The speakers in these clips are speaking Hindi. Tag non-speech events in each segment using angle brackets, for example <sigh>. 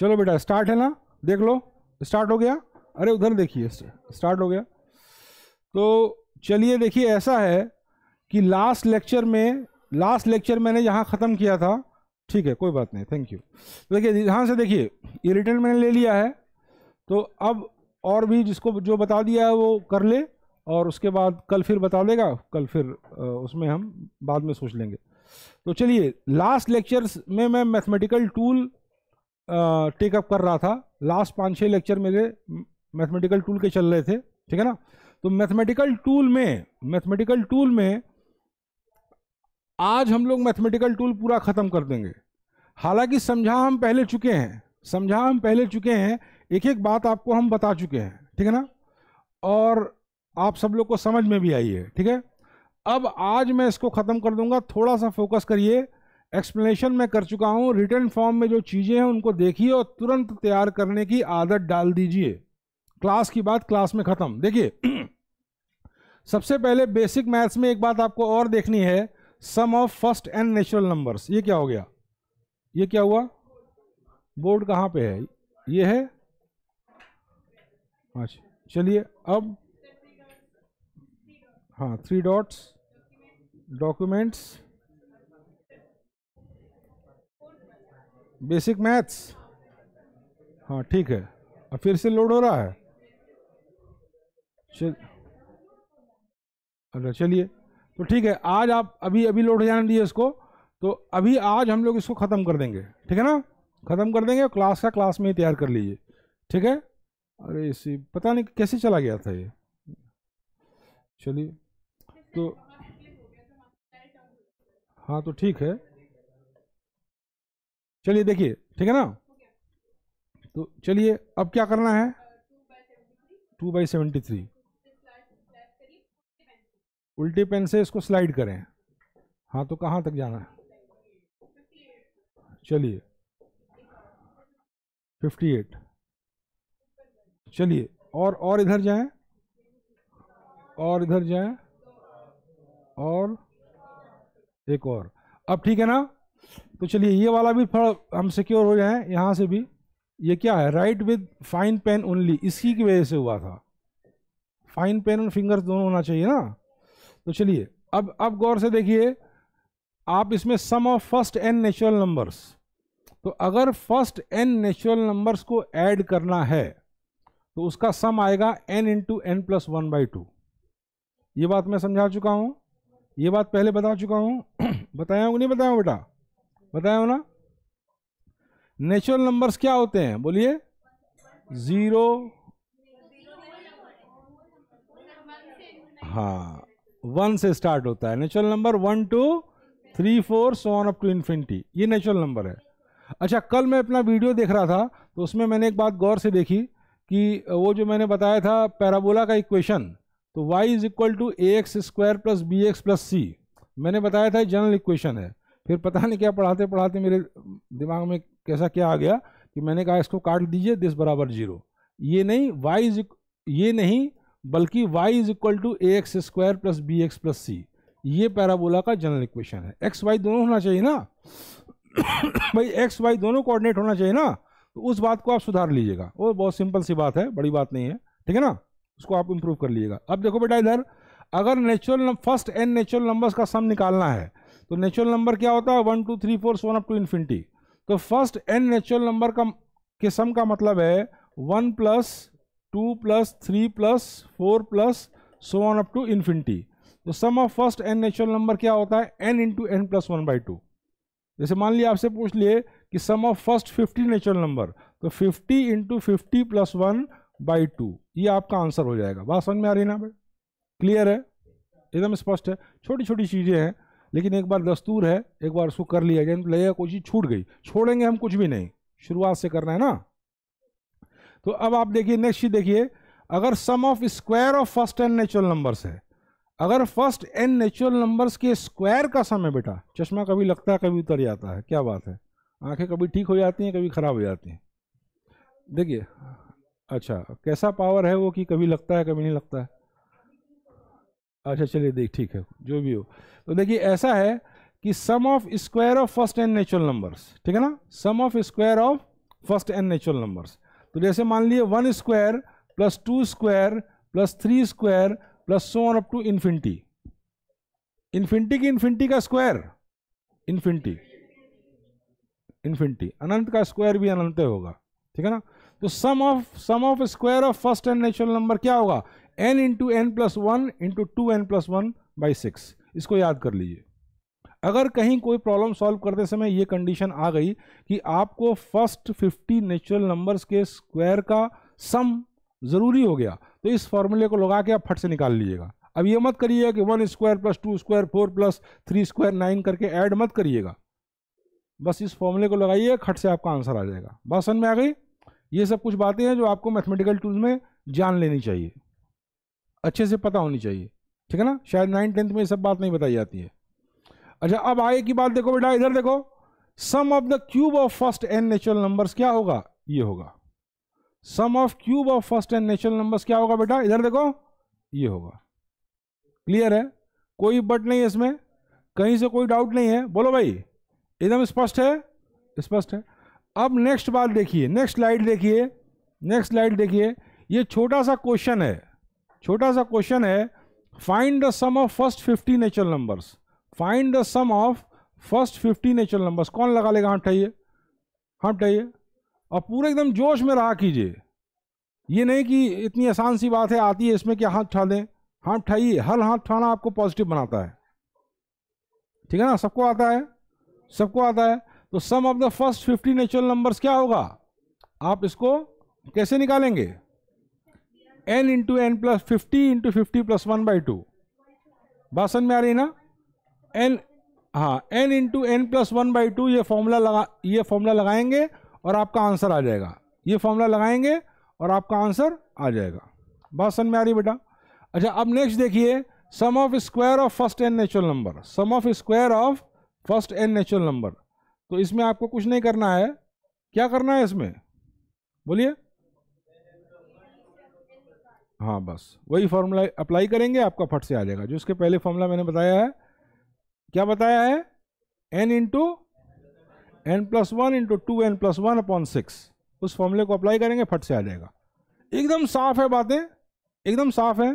चलो बेटा स्टार्ट है ना देख लो स्टार्ट हो गया अरे उधर देखिए स्टार्ट हो गया तो चलिए देखिए ऐसा है कि लास्ट लेक्चर में लास्ट लेक्चर मैंने यहाँ ख़त्म किया था ठीक है कोई बात नहीं थैंक यू तो देखिए यहाँ से देखिए ये रिटर्न मैंने ले लिया है तो अब और भी जिसको जो बता दिया है वो कर ले और उसके बाद कल फिर बता देगा कल फिर उसमें हम बाद में सोच लेंगे तो चलिए लास्ट लेक्चर्स में मैं मैथमेटिकल टूल टेकअप कर रहा था लास्ट पाँच छः लेक्चर मेरे मैथमेटिकल टूल के चल रहे थे ठीक है ना तो मैथमेटिकल टूल में मैथमेटिकल टूल में आज हम लोग मैथमेटिकल टूल पूरा ख़त्म कर देंगे हालांकि समझा हम पहले चुके हैं समझा हम पहले चुके हैं एक एक बात आपको हम बता चुके हैं ठीक है ना और आप सब लोग को समझ में भी आई है ठीक है अब आज मैं इसको ख़त्म कर दूंगा थोड़ा सा फोकस करिए एक्सप्लेनेशन मैं कर चुका हूँ रिटर्न फॉर्म में जो चीज़ें हैं उनको देखिए और तुरंत तैयार करने की आदत डाल दीजिए क्लास की बात क्लास में ख़त्म देखिए <clears throat> सबसे पहले बेसिक मैथ्स में एक बात आपको और देखनी है sum of first and natural numbers ये क्या हो गया ये क्या हुआ बोर्ड कहाँ पे है ये है अच्छा चलिए अब हाँ three dots documents basic maths हाँ ठीक है और फिर से लोड हो रहा है चल अच्छा चलिए तो ठीक है आज आप अभी अभी लोड हो जाने दिए इसको तो अभी आज हम लोग इसको ख़त्म कर देंगे ठीक है ना ख़त्म कर देंगे और क्लास का क्लास में ही तैयार कर लीजिए ठीक है अरे इसी पता नहीं कैसे चला गया था ये चलिए तो हाँ तो ठीक है चलिए देखिए ठीक है ना तो चलिए अब क्या करना है टू बाई सेवेंटी थ्री उल्टी पेन से इसको स्लाइड करें हाँ तो कहाँ तक जाना है चलिए फिफ्टी एट चलिए और और इधर जाएं और इधर जाएं और एक और अब ठीक है ना तो चलिए ये वाला भी थोड़ा हम सिक्योर हो जाए यहाँ से भी ये क्या है right with fine pen only इसी की वजह से हुआ था फाइन पेन और फिंगर्स दोनों होना चाहिए ना तो चलिए अब अब गौर से देखिए आप इसमें sum of first n natural numbers तो अगर फर्स्ट एन नेचुरल नंबर्स को ऐड करना है तो उसका सम आएगा n into n plus one by two ये बात मैं समझा चुका हूँ ये बात पहले बता चुका हूँ <clears throat> बताया हूँ नहीं बताया बेटा बताया हो ना नेचुरल नंबर्स क्या होते हैं बोलिए जीरो हाँ वन से स्टार्ट होता है natural number one two three four so on up to infinity ये नेचुरल नंबर है अच्छा कल मैं अपना वीडियो देख रहा था तो उसमें मैंने एक बात गौर से देखी कि वो जो मैंने बताया था पैराबोला का इक्वेशन तो y is equal to a x square plus b x plus c मैंने बताया था जनरल इक्वेशन है फिर पता नहीं क्या पढ़ाते पढ़ाते मेरे दिमाग में कैसा क्या आ गया कि मैंने कहा इसको काट दीजिए दिस बराबर जीरो ये नहीं वाई इज ये नहीं बल्कि y is equal to a x square plus b x plus c ये पैराबोला का जनरल इक्वेशन है एक्स वाई दोनों होना चाहिए ना <coughs> भाई एक्स वाई दोनों कोऑर्डिनेट होना चाहिए ना तो उस बात को आप सुधार लीजिएगा वो बहुत सिंपल सी बात है बड़ी बात नहीं है ठीक है ना उसको आप इम्प्रूव कर लीजिएगा अब देखो बेटा इधर अगर natural first n natural numbers का सम निकालना है तो नेचुरल नंबर क्या होता है one two three four one up to infinity तो फर्स्ट एन नेचुरल नंबर का के सम का मतलब है one plus two plus three plus four plus one up to infinity तो sum of first n natural number क्या होता है n into n plus one by two जैसे मान लिया आपसे पूछ लिए कि sum of first fifty natural number तो fifty into fifty plus one by two ये आपका आंसर हो जाएगा बात समझ में आ रही है ना भाई क्लियर है एकदम स्पष्ट है छोटी छोटी चीज़ें हैं लेकिन एक बार दस्तूर है एक बार उसको कर लिया गया लगेगा कोई चीज़ छूट गई छोड़ेंगे हम कुछ भी नहीं शुरुआत से करना है ना तो अब आप देखिए नेक्स्ट चीज देखिए अगर sum of square of first n natural numbers है अगर फर्स्ट एन नेचुरल नंबर्स के स्क्वायर का सम है बेटा चश्मा कभी लगता है कभी उतर जाता है क्या बात है आंखें कभी ठीक हो जाती हैं कभी खराब हो जाती हैं देखिए अच्छा कैसा पावर है वो कि कभी लगता है कभी नहीं लगता है अच्छा चलिए देख ठीक है जो भी हो तो देखिए ऐसा है कि sum of square of first and natural numbers ठीक है ना sum of square of first and natural numbers तो जैसे मान लिए one square plus two square plus three square plus so on up to infinity infinity की इन्फिनिटी का स्क्वायर इन्फिनिटी इन्फिनिटी अनंत का स्क्वायर भी अनंत होगा ठीक है ना तो sum of sum of square of first and natural number क्या होगा N into n plus one into two n plus one by six इसको याद कर लीजिए अगर कहीं कोई प्रॉब्लम सॉल्व करते समय ये कंडीशन आ गई कि आपको फर्स्ट फिफ्टी नेचुरल नंबर्स के स्क्वायर का सम ज़रूरी हो गया तो इस फॉर्मूले को लगा के आप फट से निकाल लीजिएगा अब ये मत करिएगा कि one square plus two square four plus three square nine करके ऐड मत करिएगा बस इस फॉर्मूले को लगाइए खट से आपका आंसर आ जाएगा बात समझ में आ गई ये सब कुछ बातें हैं जो आपको मैथमेटिकल टूल्स में जान लेनी चाहिए अच्छे से पता होनी चाहिए ठीक है ना शायद नाइन टेंथ में ये सब बात नहीं बताई जाती है अच्छा अब आगे की बात देखो बेटा इधर देखो sum of the cube of first n natural numbers क्या होगा ये होगा sum of cube of first n natural numbers क्या होगा बेटा इधर देखो ये होगा क्लियर है कोई बट नहीं है इसमें कहीं से कोई डाउट नहीं है बोलो भाई एकदम स्पष्ट है स्पष्ट है अब नेक्स्ट बात देखिए नेक्स्ट स्लाइड देखिए नेक्स्ट स्लाइड देखिए ये छोटा सा क्वेश्चन है छोटा सा क्वेश्चन है find the sum of first fifty natural numbers find the sum of first fifty natural numbers कौन लगा लेगा हाथ ठाइए हाँ ठाइए और पूरे एकदम जोश में रहा कीजिए ये नहीं कि इतनी आसान सी बात है आती है इसमें कि हाथ उठा दें हाथ उठाइए हर हाथ उठाना आपको पॉजिटिव बनाता है ठीक है ना सबको आता है सबको आता है तो sum of the first fifty natural numbers क्या होगा आप इसको कैसे निकालेंगे n into n plus fifty into fifty plus one by two बात समझ में आ रही है ना एन हाँ n into n plus one by two ये फॉर्मूला लगा ये फॉर्मूला लगाएंगे और आपका आंसर आ जाएगा ये फॉर्मूला लगाएंगे और आपका आंसर आ जाएगा बात समझ में आ रही बेटा अच्छा अब नेक्स्ट देखिए sum of square of first n natural number sum of square of first n natural number तो इसमें आपको कुछ नहीं करना है क्या करना है इसमें बोलिए हाँ बस वही फार्मूला अप्लाई करेंगे आपका फट से आ जाएगा जो इसके पहले फॉर्मूला मैंने बताया है क्या बताया है n into n plus one into two n plus one upon six उस फॉर्मूले को अप्लाई करेंगे फट से आ जाएगा एकदम साफ है बातें एकदम साफ है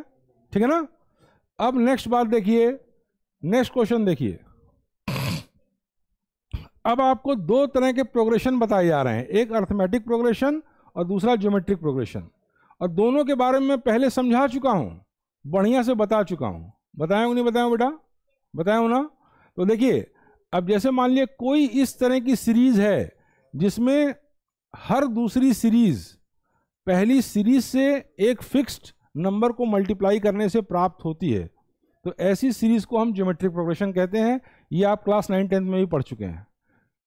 ठीक है ना अब नेक्स्ट बात देखिए नेक्स्ट क्वेश्चन देखिए अब आपको दो तरह के प्रोग्रेशन बताए जा रहे हैं एक अर्थमेटिक प्रोग्रेशन और दूसरा ज्योमेट्रिक प्रोग्रेशन और दोनों के बारे में पहले समझा चुका हूँ बढ़िया से बता चुका हूँ बताया हूँ नहीं बताया बेटा बताया ना तो देखिए अब जैसे मान लिए कोई इस तरह की सीरीज़ है जिसमें हर दूसरी सीरीज़ पहली सीरीज से एक फिक्स्ड नंबर को मल्टीप्लाई करने से प्राप्त होती है तो ऐसी सीरीज को हम ज्योमेट्रिक प्रोग्रेशन कहते हैं ये आप क्लास नाइन टेंथ में भी पढ़ चुके हैं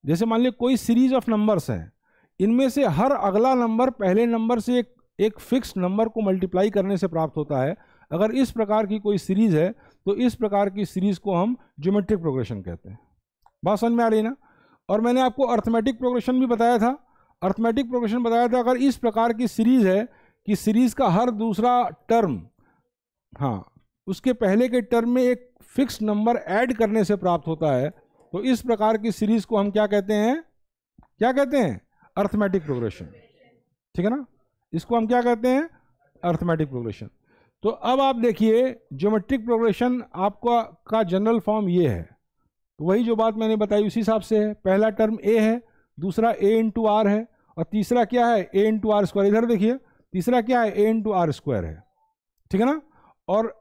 जैसे मान लीजिए कोई सीरीज ऑफ नंबर्स हैं इनमें से हर अगला नंबर पहले नंबर से एक एक फिक्स नंबर को मल्टीप्लाई करने से प्राप्त होता है अगर इस प्रकार की कोई सीरीज़ है तो इस प्रकार की सीरीज़ को हम ज्योमेट्रिक प्रोग्रेशन कहते हैं बात समझ में आ रही ना और मैंने आपको अर्थमेटिक प्रोग्रेशन भी बताया था अर्थमेटिक प्रोग्रेशन बताया था अगर इस प्रकार की सीरीज़ है कि सीरीज़ का हर दूसरा टर्म हाँ उसके पहले के टर्म में एक फिक्स नंबर ऐड करने से प्राप्त होता है तो इस प्रकार की सीरीज़ को हम क्या कहते हैं क्या कहते हैं अर्थमेटिक प्रोग्रेशन ठीक है ना इसको हम क्या कहते हैं अर्थमेटिक प्रोग्रेशन तो अब आप देखिए ज्योमेट्रिक प्रोग्रेशन आपका का जनरल फॉर्म ये है तो वही जो बात मैंने बताई उसी हिसाब से है पहला टर्म ए है दूसरा ए इंटू आर है और तीसरा क्या है ए इंटू आर स्क्वायर इधर देखिए तीसरा क्या है ए इंटू आर स्क्वायर है ठीक है ना और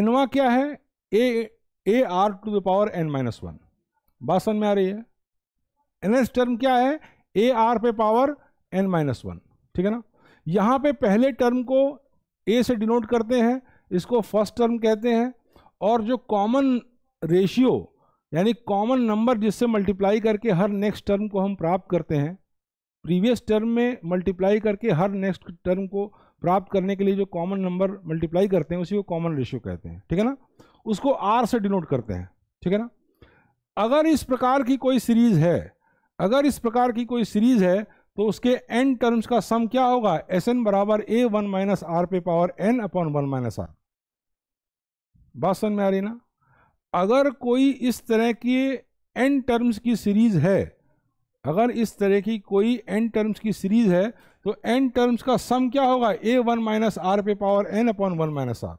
एनवा क्या है a a r to the power n minus one बात समझ में आ रही है एन एस टर्म क्या है ए आर पे पावर एन माइनस वन ठीक है ना यहाँ पे पहले टर्म को ए से डिनोट करते हैं इसको फर्स्ट टर्म कहते हैं और जो कॉमन रेशियो यानी कॉमन नंबर जिससे मल्टीप्लाई करके हर नेक्स्ट टर्म को हम प्राप्त करते हैं प्रीवियस टर्म में मल्टीप्लाई करके हर नेक्स्ट टर्म को प्राप्त करने के लिए जो कॉमन नंबर मल्टीप्लाई करते हैं उसी को कॉमन रेशियो कहते हैं ठीक है ना उसको आर से डिनोट करते हैं ठीक है ना अगर इस प्रकार की कोई सीरीज़ है अगर इस प्रकार की कोई सीरीज़ है तो उसके एन टर्म्स का सम क्या होगा एस एन बराबर ए वन माइनस आर पे power n upon one minus r बात समझ में आ रही ना अगर कोई इस तरह की एन टर्म्स की सीरीज है अगर इस तरह की कोई एन टर्म्स की सीरीज है तो एन टर्म्स का सम क्या होगा ए वन माइनस आर पे power n upon one minus r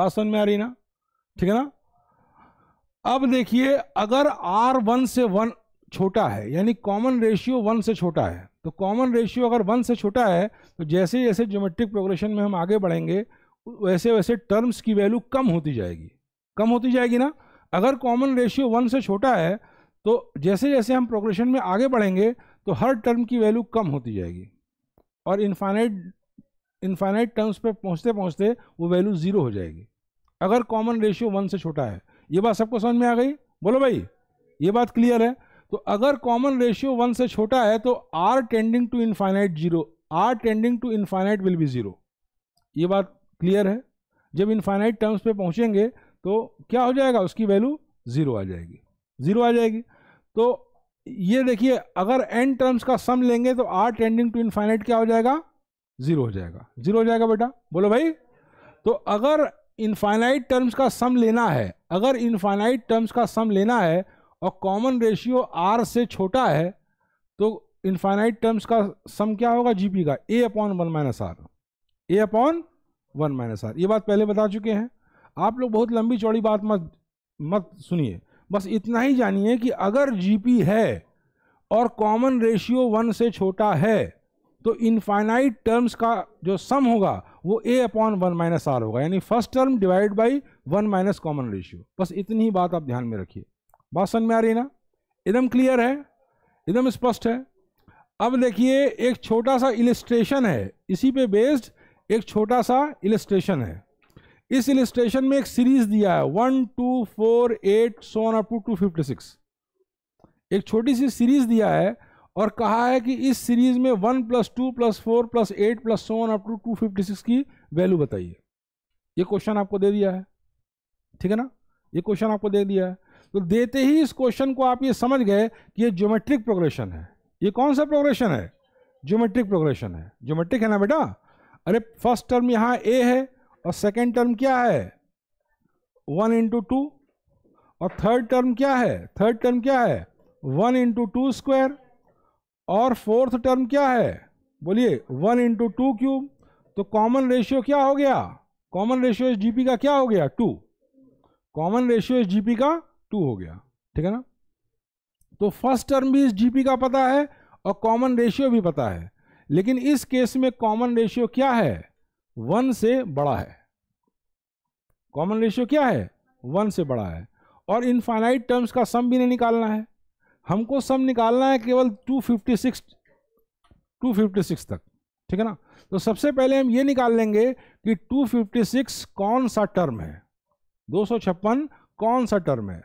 बात समझ में आ रही ना ठीक है ना अब देखिए अगर आर वन से वन छोटा है यानी कॉमन रेशियो वन से छोटा है तो कॉमन रेशियो अगर वन से छोटा है तो जैसे जैसे ज्योमेट्रिक प्रोग्रेशन में हम आगे बढ़ेंगे वैसे वैसे टर्म्स की वैल्यू कम होती जाएगी कम होती जाएगी ना अगर कॉमन रेशियो वन से छोटा है तो जैसे जैसे हम प्रोग्रेशन में आगे बढ़ेंगे तो हर टर्म की वैल्यू कम होती जाएगी और इन्फाइनाइट इनफाइनाइट टर्म्स पर पहुँचते पहुँचते वो वैल्यू ज़ीरो हो जाएगी अगर कॉमन रेशियो वन से छोटा है ये बात सबको समझ में आ गई बोलो भाई ये बात क्लियर है तो अगर कॉमन रेशियो वन से छोटा है तो r tending to infinite zero r tending to infinite will be zero ये बात क्लियर है जब इनफाइनाइट टर्म्स पे पहुंचेंगे तो क्या हो जाएगा उसकी वैल्यू जीरो आ जाएगी जीरो आ जाएगी तो ये देखिए अगर एन टर्म्स का सम लेंगे तो आर टेंडिंग टू इनफाइनाइट क्या हो जाएगा जीरो हो जाएगा जीरो हो जाएगा बेटा बोलो भाई तो अगर इनफाइनाइट टर्म्स का सम लेना है अगर इनफाइनाइट टर्म्स का सम लेना है और कॉमन रेशियो आर से छोटा है तो इनफाइनाइट टर्म्स का सम क्या होगा जीपी का a upon one minus r a upon one minus r ये बात पहले बता चुके हैं आप लोग बहुत लंबी चौड़ी बात मत मत सुनिए बस इतना ही जानिए कि अगर जीपी है और कॉमन रेशियो वन से छोटा है तो इनफाइनाइट टर्म्स का जो सम होगा वो a upon one minus r होगा यानी first term divide by one minus common ratio बस इतनी ही बात आप ध्यान में रखिए बात समझ में आ रही है ना एकदम क्लियर है एकदम स्पष्ट है अब देखिए एक छोटा सा इलिस्ट्रेशन है इसी पे बेस्ड एक छोटा सा इलिस्ट्रेशन है इस इलिस्ट्रेशन में एक सीरीज दिया है one two four eight so on up to two fifty six एक छोटी सी सीरीज दिया है और कहा है कि इस सीरीज में one plus two plus four plus eight plus so on up to two fifty six की वैल्यू बताइए ये क्वेश्चन आपको दे दिया है ठीक है ना ये क्वेश्चन आपको दे दिया है तो देते ही इस क्वेश्चन को आप ये समझ गए कि ये ज्योमेट्रिक प्रोग्रेशन है ये कौन सा प्रोग्रेशन है ज्योमेट्रिक प्रोग्रेशन है ज्योमेट्रिक है ना बेटा अरे फर्स्ट टर्म यहाँ ए है और सेकेंड टर्म क्या है वन इंटू टू और थर्ड टर्म क्या है थर्ड टर्म क्या है वन इंटू टू स्क्वायर और फोर्थ टर्म क्या है बोलिए वन इंटू टू क्यूब तो कॉमन रेशियो क्या हो गया कॉमन रेशियो एस जीपी का क्या हो गया टू कॉमन रेशियो एस जीपी का टू हो गया ठीक है ना तो फर्स्ट टर्म भी इस जीपी का पता है और कॉमन रेशियो भी पता है लेकिन इस केस में कॉमन रेशियो क्या है वन से बड़ा है कॉमन रेशियो क्या है वन से बड़ा है और इनफाइनाइट टर्म्स का सम भी नहीं निकालना है हमको सम निकालना है केवल 256 256 तक ठीक है ना तो सबसे पहले हम ये निकाल लेंगे कि 256 कौन सा टर्म है दो कौन सा टर्म है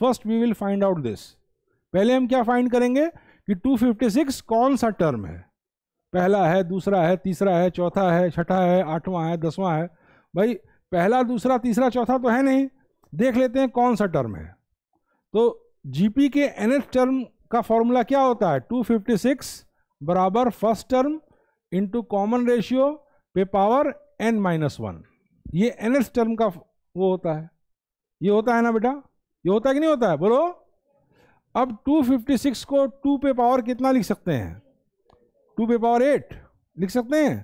first we will find out this पहले हम क्या फाइंड करेंगे कि 256 कौन सा टर्म है पहला है दूसरा है तीसरा है चौथा है छठा है आठवां है दसवां है भाई पहला दूसरा तीसरा चौथा तो है नहीं देख लेते हैं कौन सा टर्म है तो जीपी के एनएथ टर्म का फॉर्मूला क्या होता है 256 बराबर first term into common ratio पे पावर एन माइनस वन ये एनएथ टर्म का वो होता है ये होता है ना बेटा ये होता है कि नहीं होता है बोलो अब 256 को 2 पे पावर कितना लिख सकते हैं 2 पे पावर 8 लिख सकते हैं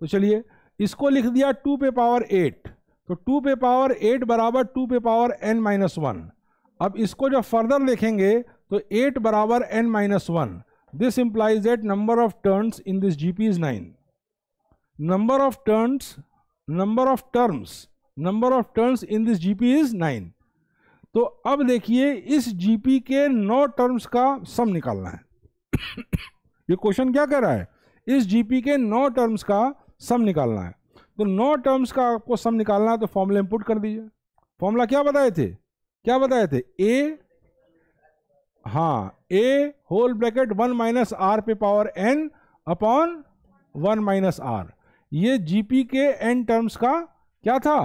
तो चलिए इसको लिख दिया 2 पे पावर 8 तो 2 पे पावर 8 बराबर 2 पे पावर n माइनस वन अब इसको जब फर्दर देखेंगे तो 8 बराबर n minus one this implies that number of terms in this G P is nine number of terms number of terms number of terms in this G is nine तो अब देखिए इस जीपी के नौ टर्म्स का सम निकालना है <coughs> ये क्वेश्चन क्या कह रहा है इस जीपी के नौ टर्म्स का सम निकालना है तो नौ टर्म्स का आपको सम निकालना है तो फॉर्मूला इनपुट कर दीजिए फॉर्मूला क्या बताए थे क्या बताए थे ए हाँ a whole bracket one minus r पे power n upon one minus r ये जीपी के एन टर्म्स का क्या था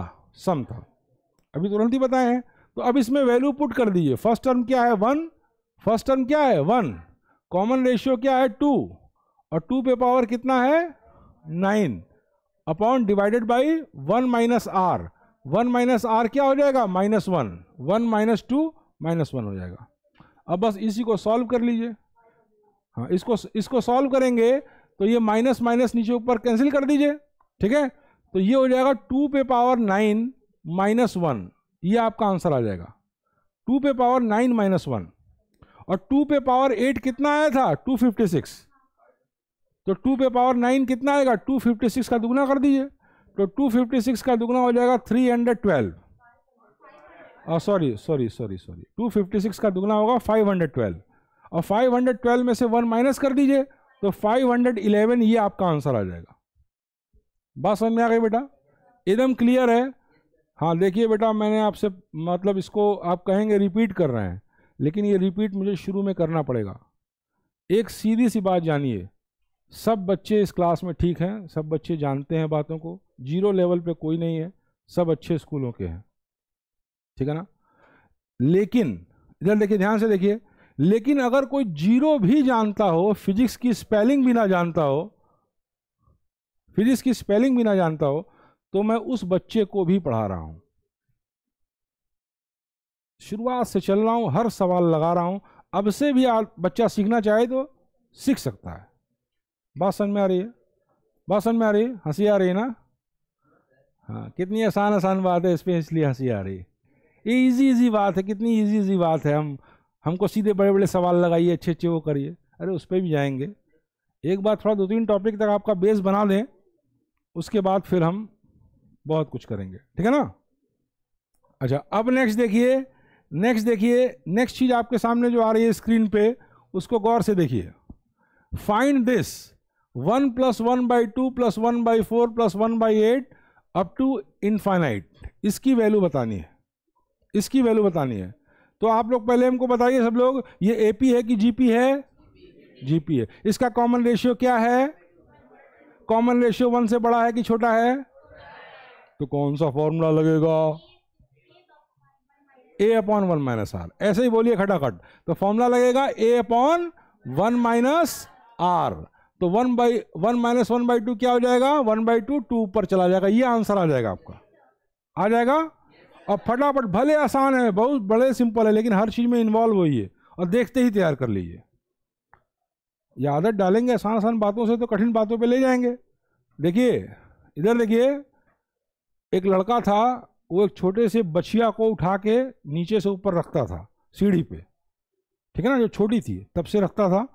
सम था अभी तुरंत ही बताए हैं तो अब इसमें वैल्यू पुट कर दीजिए फर्स्ट टर्म क्या है वन फर्स्ट टर्म क्या है वन कॉमन रेशियो क्या है टू और टू पे पावर कितना है nine upon divided by one minus r one minus r क्या हो जाएगा minus one one minus two minus one हो जाएगा अब बस इसी को सॉल्व कर लीजिए हाँ इसको इसको सॉल्व करेंगे तो ये माइनस माइनस नीचे ऊपर कैंसिल कर दीजिए ठीक है तो ये हो जाएगा टू पे पावर नाइन माइनस वन ये आपका आंसर आ जाएगा टू पे पावर नाइन माइनस वन और टू पे पावर एट कितना आया था टू फिफ्टी सिक्स तो टू पे पावर नाइन कितना आएगा टू फिफ्टी सिक्स का दुगना कर दीजिए तो टू फिफ्टी सिक्स का दुगना हो जाएगा three hundred twelve sorry sorry sorry sorry two fifty six का दुगना होगा फाइव हंड्रेड ट्वेल्व और फाइव हंड्रेड ट्वेल्व में से वन माइनस कर दीजिए तो फाइव हंड्रेड इलेवन ये आपका आंसर आ जाएगा बात समझ में आ गई बेटा एकदम क्लियर है हाँ देखिए बेटा मैंने आपसे मतलब इसको आप कहेंगे रिपीट कर रहे हैं लेकिन ये रिपीट मुझे शुरू में करना पड़ेगा एक सीधी सी बात जानिए सब बच्चे इस क्लास में ठीक हैं सब बच्चे जानते हैं बातों को जीरो लेवल पे कोई नहीं है सब अच्छे स्कूलों के हैं ठीक है ना लेकिन इधर देखिए ध्यान से देखिए लेकिन अगर कोई जीरो भी जानता हो फिजिक्स की स्पेलिंग भी ना जानता हो फिजिक्स की स्पेलिंग भी ना जानता हो तो मैं उस बच्चे को भी पढ़ा रहा हूँ शुरुआत से चल रहा हूँ हर सवाल लगा रहा हूँ अब से भी बच्चा सीखना चाहे तो सीख सकता है बात समझ में आ रही है बात समझ में आ रही है हंसी आ रही है ना हाँ कितनी आसान आसान बात है इस पर इसलिए हंसी आ रही है ये ईजी ईजी बात है कितनी इजी ईजी बात है हम हमको सीधे बड़े बड़े सवाल लगाइए अच्छे अच्छे वो करिए अरे उस पर भी जाएंगे एक बार थोड़ा दो तीन टॉपिक तक आपका बेस बना दें उसके बाद फिर हम बहुत कुछ करेंगे ठीक है ना अच्छा अब नेक्स्ट देखिए नेक्स्ट देखिए नेक्स्ट चीज़ आपके सामने जो आ रही है स्क्रीन पे उसको गौर से देखिए find this one plus one by two plus one by four plus one by eight up to infinite इसकी वैल्यू बतानी है इसकी वैल्यू बतानी है तो आप लोग पहले हमको बताइए सब लोग ये ए पी है कि जी पी है जी पी है इसका कॉमन रेशियो क्या है कॉमन रेशियो वन से बड़ा है कि छोटा है तो कौन सा फॉर्मूला लगेगा a upon one minus r ऐसे ही बोलिए खटाखट तो फॉर्मूला लगेगा a upon one minus r तो one by one minus one by two क्या हो जाएगा वन बाई टू टू ऊपर चला जाएगा ये आंसर आ जाएगा आपका आ जाएगा और फटाफट भले आसान है बहुत बड़े सिंपल है लेकिन हर चीज़ में इन्वॉल्व होइए और देखते ही तैयार कर लीजिए ये आदत डालेंगे आसान आसान बातों से तो कठिन बातों पे ले जाएंगे देखिए इधर देखिए एक लड़का था वो एक छोटे से बछिया को उठा के नीचे से ऊपर रखता था सीढ़ी पे ठीक है ना जो छोटी थी तब से रखता था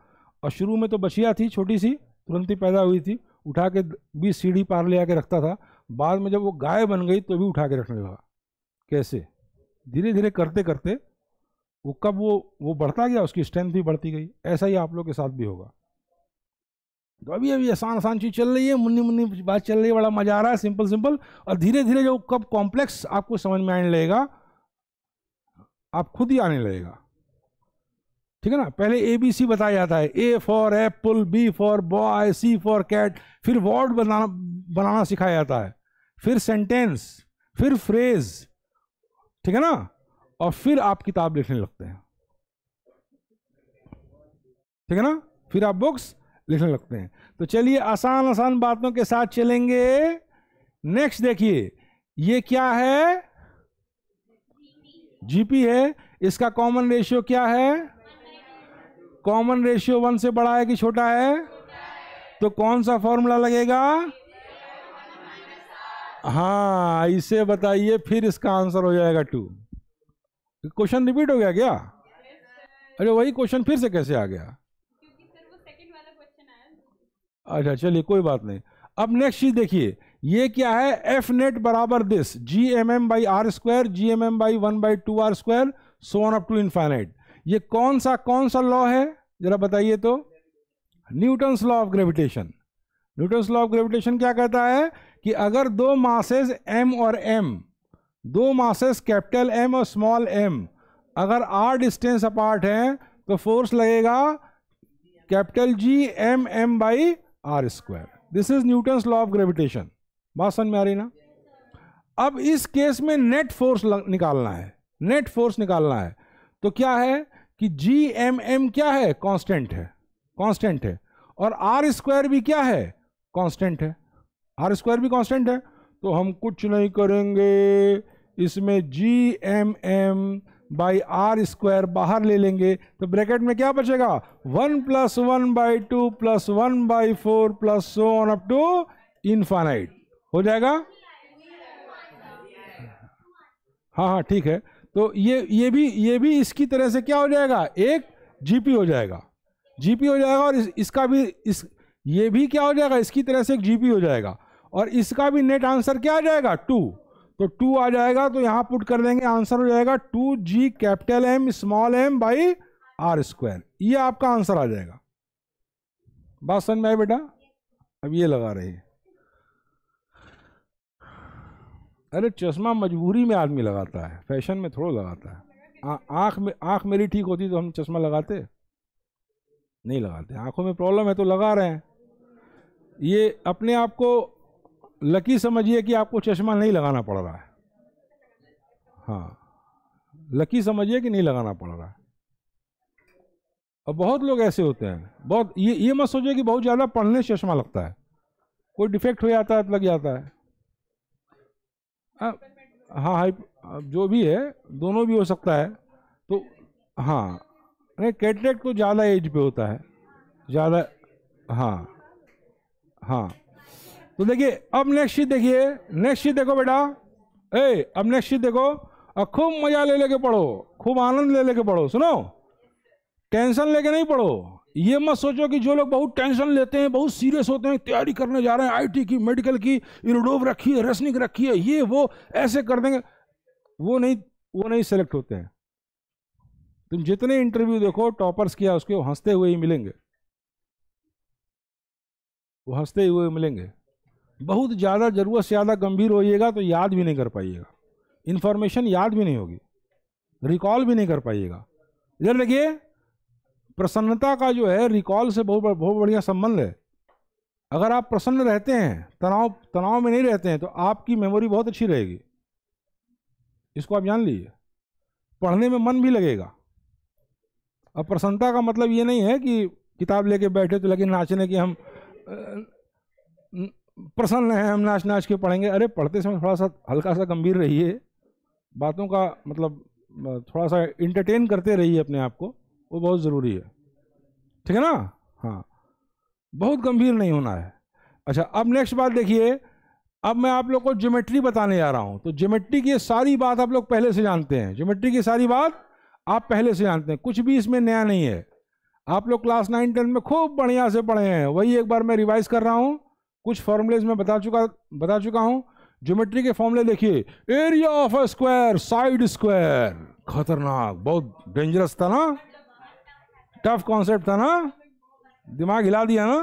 और शुरू में तो बछिया थी छोटी सी तुरंत ही पैदा हुई थी उठा के भी सीढ़ी पार ले आके रखता था बाद में जब वो गाय बन गई तो भी उठा के रखने लगा कैसे धीरे धीरे करते करते वो कब वो वो बढ़ता गया उसकी स्ट्रेंथ भी बढ़ती गई ऐसा ही आप लोग के साथ भी होगा तो अभी अभी आसान आसान चीज़ चल रही है मुन्नी मुन्नी बात चल रही है बड़ा मज़ा आ रहा है सिंपल सिंपल और धीरे धीरे जो कब कॉम्प्लेक्स आपको समझ में आने लगेगा आप खुद ही आने लगेगा ठीक है ना पहले ए बी सी बताया जाता है A for apple B for boy C for cat फिर वर्ड बनाना बनाना सिखाया जाता है फिर सेंटेंस फिर फ्रेज ठीक है ना और फिर आप किताब लिखने लगते हैं ठीक है ना फिर आप बुक्स लिखने लगते हैं तो चलिए आसान आसान बातों के साथ चलेंगे नेक्स्ट देखिए ये क्या है जीपी है इसका कॉमन रेशियो क्या है कॉमन रेशियो वन से बड़ा है कि छोटा है तो कौन सा फॉर्मूला लगेगा हाँ इसे बताइए फिर इसका आंसर हो जाएगा टू क्वेश्चन रिपीट हो गया क्या अरे वही क्वेश्चन फिर से कैसे आ गया अच्छा चलिए कोई बात नहीं अब नेक्स्ट चीज देखिए ये क्या है एफ नेट बराबर this G M m by r square G M m by one by two r square so on up to infinite ये कौन सा कौन सा लॉ है जरा बताइए तो Newton's law of gravitation Newton's law of gravitation क्या कहता है कि अगर दो मासेज एम और एम दो मासेस कैपिटल एम और स्मॉल एम अगर आर डिस्टेंस अपार्ट हैं तो फोर्स लगेगा capital G M m by r square this is Newton's law of gravitation बात समझ में आ रही ना अब इस केस में नेट फोर्स निकालना है नेट फोर्स निकालना है तो क्या है कि जी एम एम क्या है कांस्टेंट है कांस्टेंट है और आर स्क्वायर भी क्या है कांस्टेंट है आर स्क्वायर भी कांस्टेंट है तो हम कुछ नहीं करेंगे इसमें G M m by r square बाहर ले लेंगे तो ब्रैकेट में क्या बचेगा one plus one by two plus one by four plus so on up to infinite हो जाएगा हाँ हाँ ठीक है तो ये ये भी ये भी इसकी तरह से क्या हो जाएगा एक जीपी हो जाएगा जीपी हो जाएगा और इस, इसका भी इस ये भी क्या हो जाएगा इसकी तरह से एक जीपी हो जाएगा और इसका भी नेट आंसर क्या आ जाएगा टू तो टू आ जाएगा तो यहां पुट कर देंगे आंसर हो जाएगा two G capital M small m by r square ये आपका आंसर आ जाएगा बात समझ में आई बेटा अब ये लगा रहे अरे चश्मा मजबूरी में आदमी लगाता है फैशन में थोड़ा लगाता है आंख में आंख मेरी ठीक होती तो हम चश्मा लगाते नहीं लगाते आंखों में प्रॉब्लम है तो लगा रहे हैं ये अपने आप को लकी समझिए कि आपको चश्मा नहीं लगाना पड़ रहा है हाँ लकी समझिए कि नहीं लगाना पड़ रहा है और बहुत लोग ऐसे होते हैं बहुत ये ये मत सोचिए कि बहुत ज़्यादा पढ़ने से चश्मा लगता है कोई डिफेक्ट हो जाता है तो लग जाता है हाँ हाई जो भी है दोनों भी हो सकता है तो हाँ नहीं कैटरेक्ट तो ज़्यादा एज पे होता है ज़्यादा हाँ हाँ तो देखिए अब नेक्स्ट चीज देखिए नेक्स्ट चीज देखो बेटा ए अब नेक्स्ट चीज देखो और खूब मजा ले लेके पढ़ो खूब आनंद ले लेके पढ़ो सुनो टेंशन लेके नहीं पढ़ो ये मत सोचो कि जो लोग बहुत टेंशन लेते हैं बहुत सीरियस होते हैं तैयारी करने जा रहे हैं आईटी की मेडिकल की इनडोव रखी है रसनिक रखी है ये वो ऐसे कर देंगे वो नहीं वो नहीं सेलेक्ट होते हैं तुम जितने इंटरव्यू देखो टॉपर्स किया उसके हंसते हुए ही मिलेंगे वो हंसते हुए मिलेंगे बहुत ज़्यादा ज़रूरत से ज़्यादा गंभीर होइएगा तो याद भी नहीं कर पाइएगा इन्फॉर्मेशन याद भी नहीं होगी रिकॉल भी नहीं कर पाइएगा इधर देखिए प्रसन्नता का जो है रिकॉल से बहुत बहुत बढ़िया संबंध है अगर आप प्रसन्न रहते हैं तनाव तनाव में नहीं रहते हैं तो आपकी मेमोरी बहुत अच्छी रहेगी इसको आप जान लीजिए पढ़ने में मन भी लगेगा अब प्रसन्नता का मतलब ये नहीं है कि किताब लेके बैठे तो लगे नाचने की हम प्रसन्न हैं हम नाच नाच के पढ़ेंगे अरे पढ़ते समय थोड़ा सा हल्का सा गंभीर रहिए बातों का मतलब थोड़ा सा इंटरटेन करते रहिए अपने आप को वो बहुत ज़रूरी है ठीक है ना हाँ बहुत गंभीर नहीं होना है अच्छा अब नेक्स्ट बात देखिए अब मैं आप लोग को ज्योमेट्री बताने जा रहा हूँ तो ज्योमेट्री की सारी बात आप लोग पहले से जानते हैं ज्योमेट्री की सारी बात आप पहले से जानते हैं कुछ भी इसमें नया नहीं है आप लोग क्लास नाइन टेन में खूब बढ़िया से पढ़े हैं वही एक बार मैं रिवाइज कर रहा हूँ कुछ फॉर्मूलेज में बता चुका बता चुका हूं ज्योमेट्री के फॉर्मूले देखिए area of a square side square खतरनाक बहुत डेंजरस था ना टफ कॉन्सेप्ट था ना दिमाग हिला दिया ना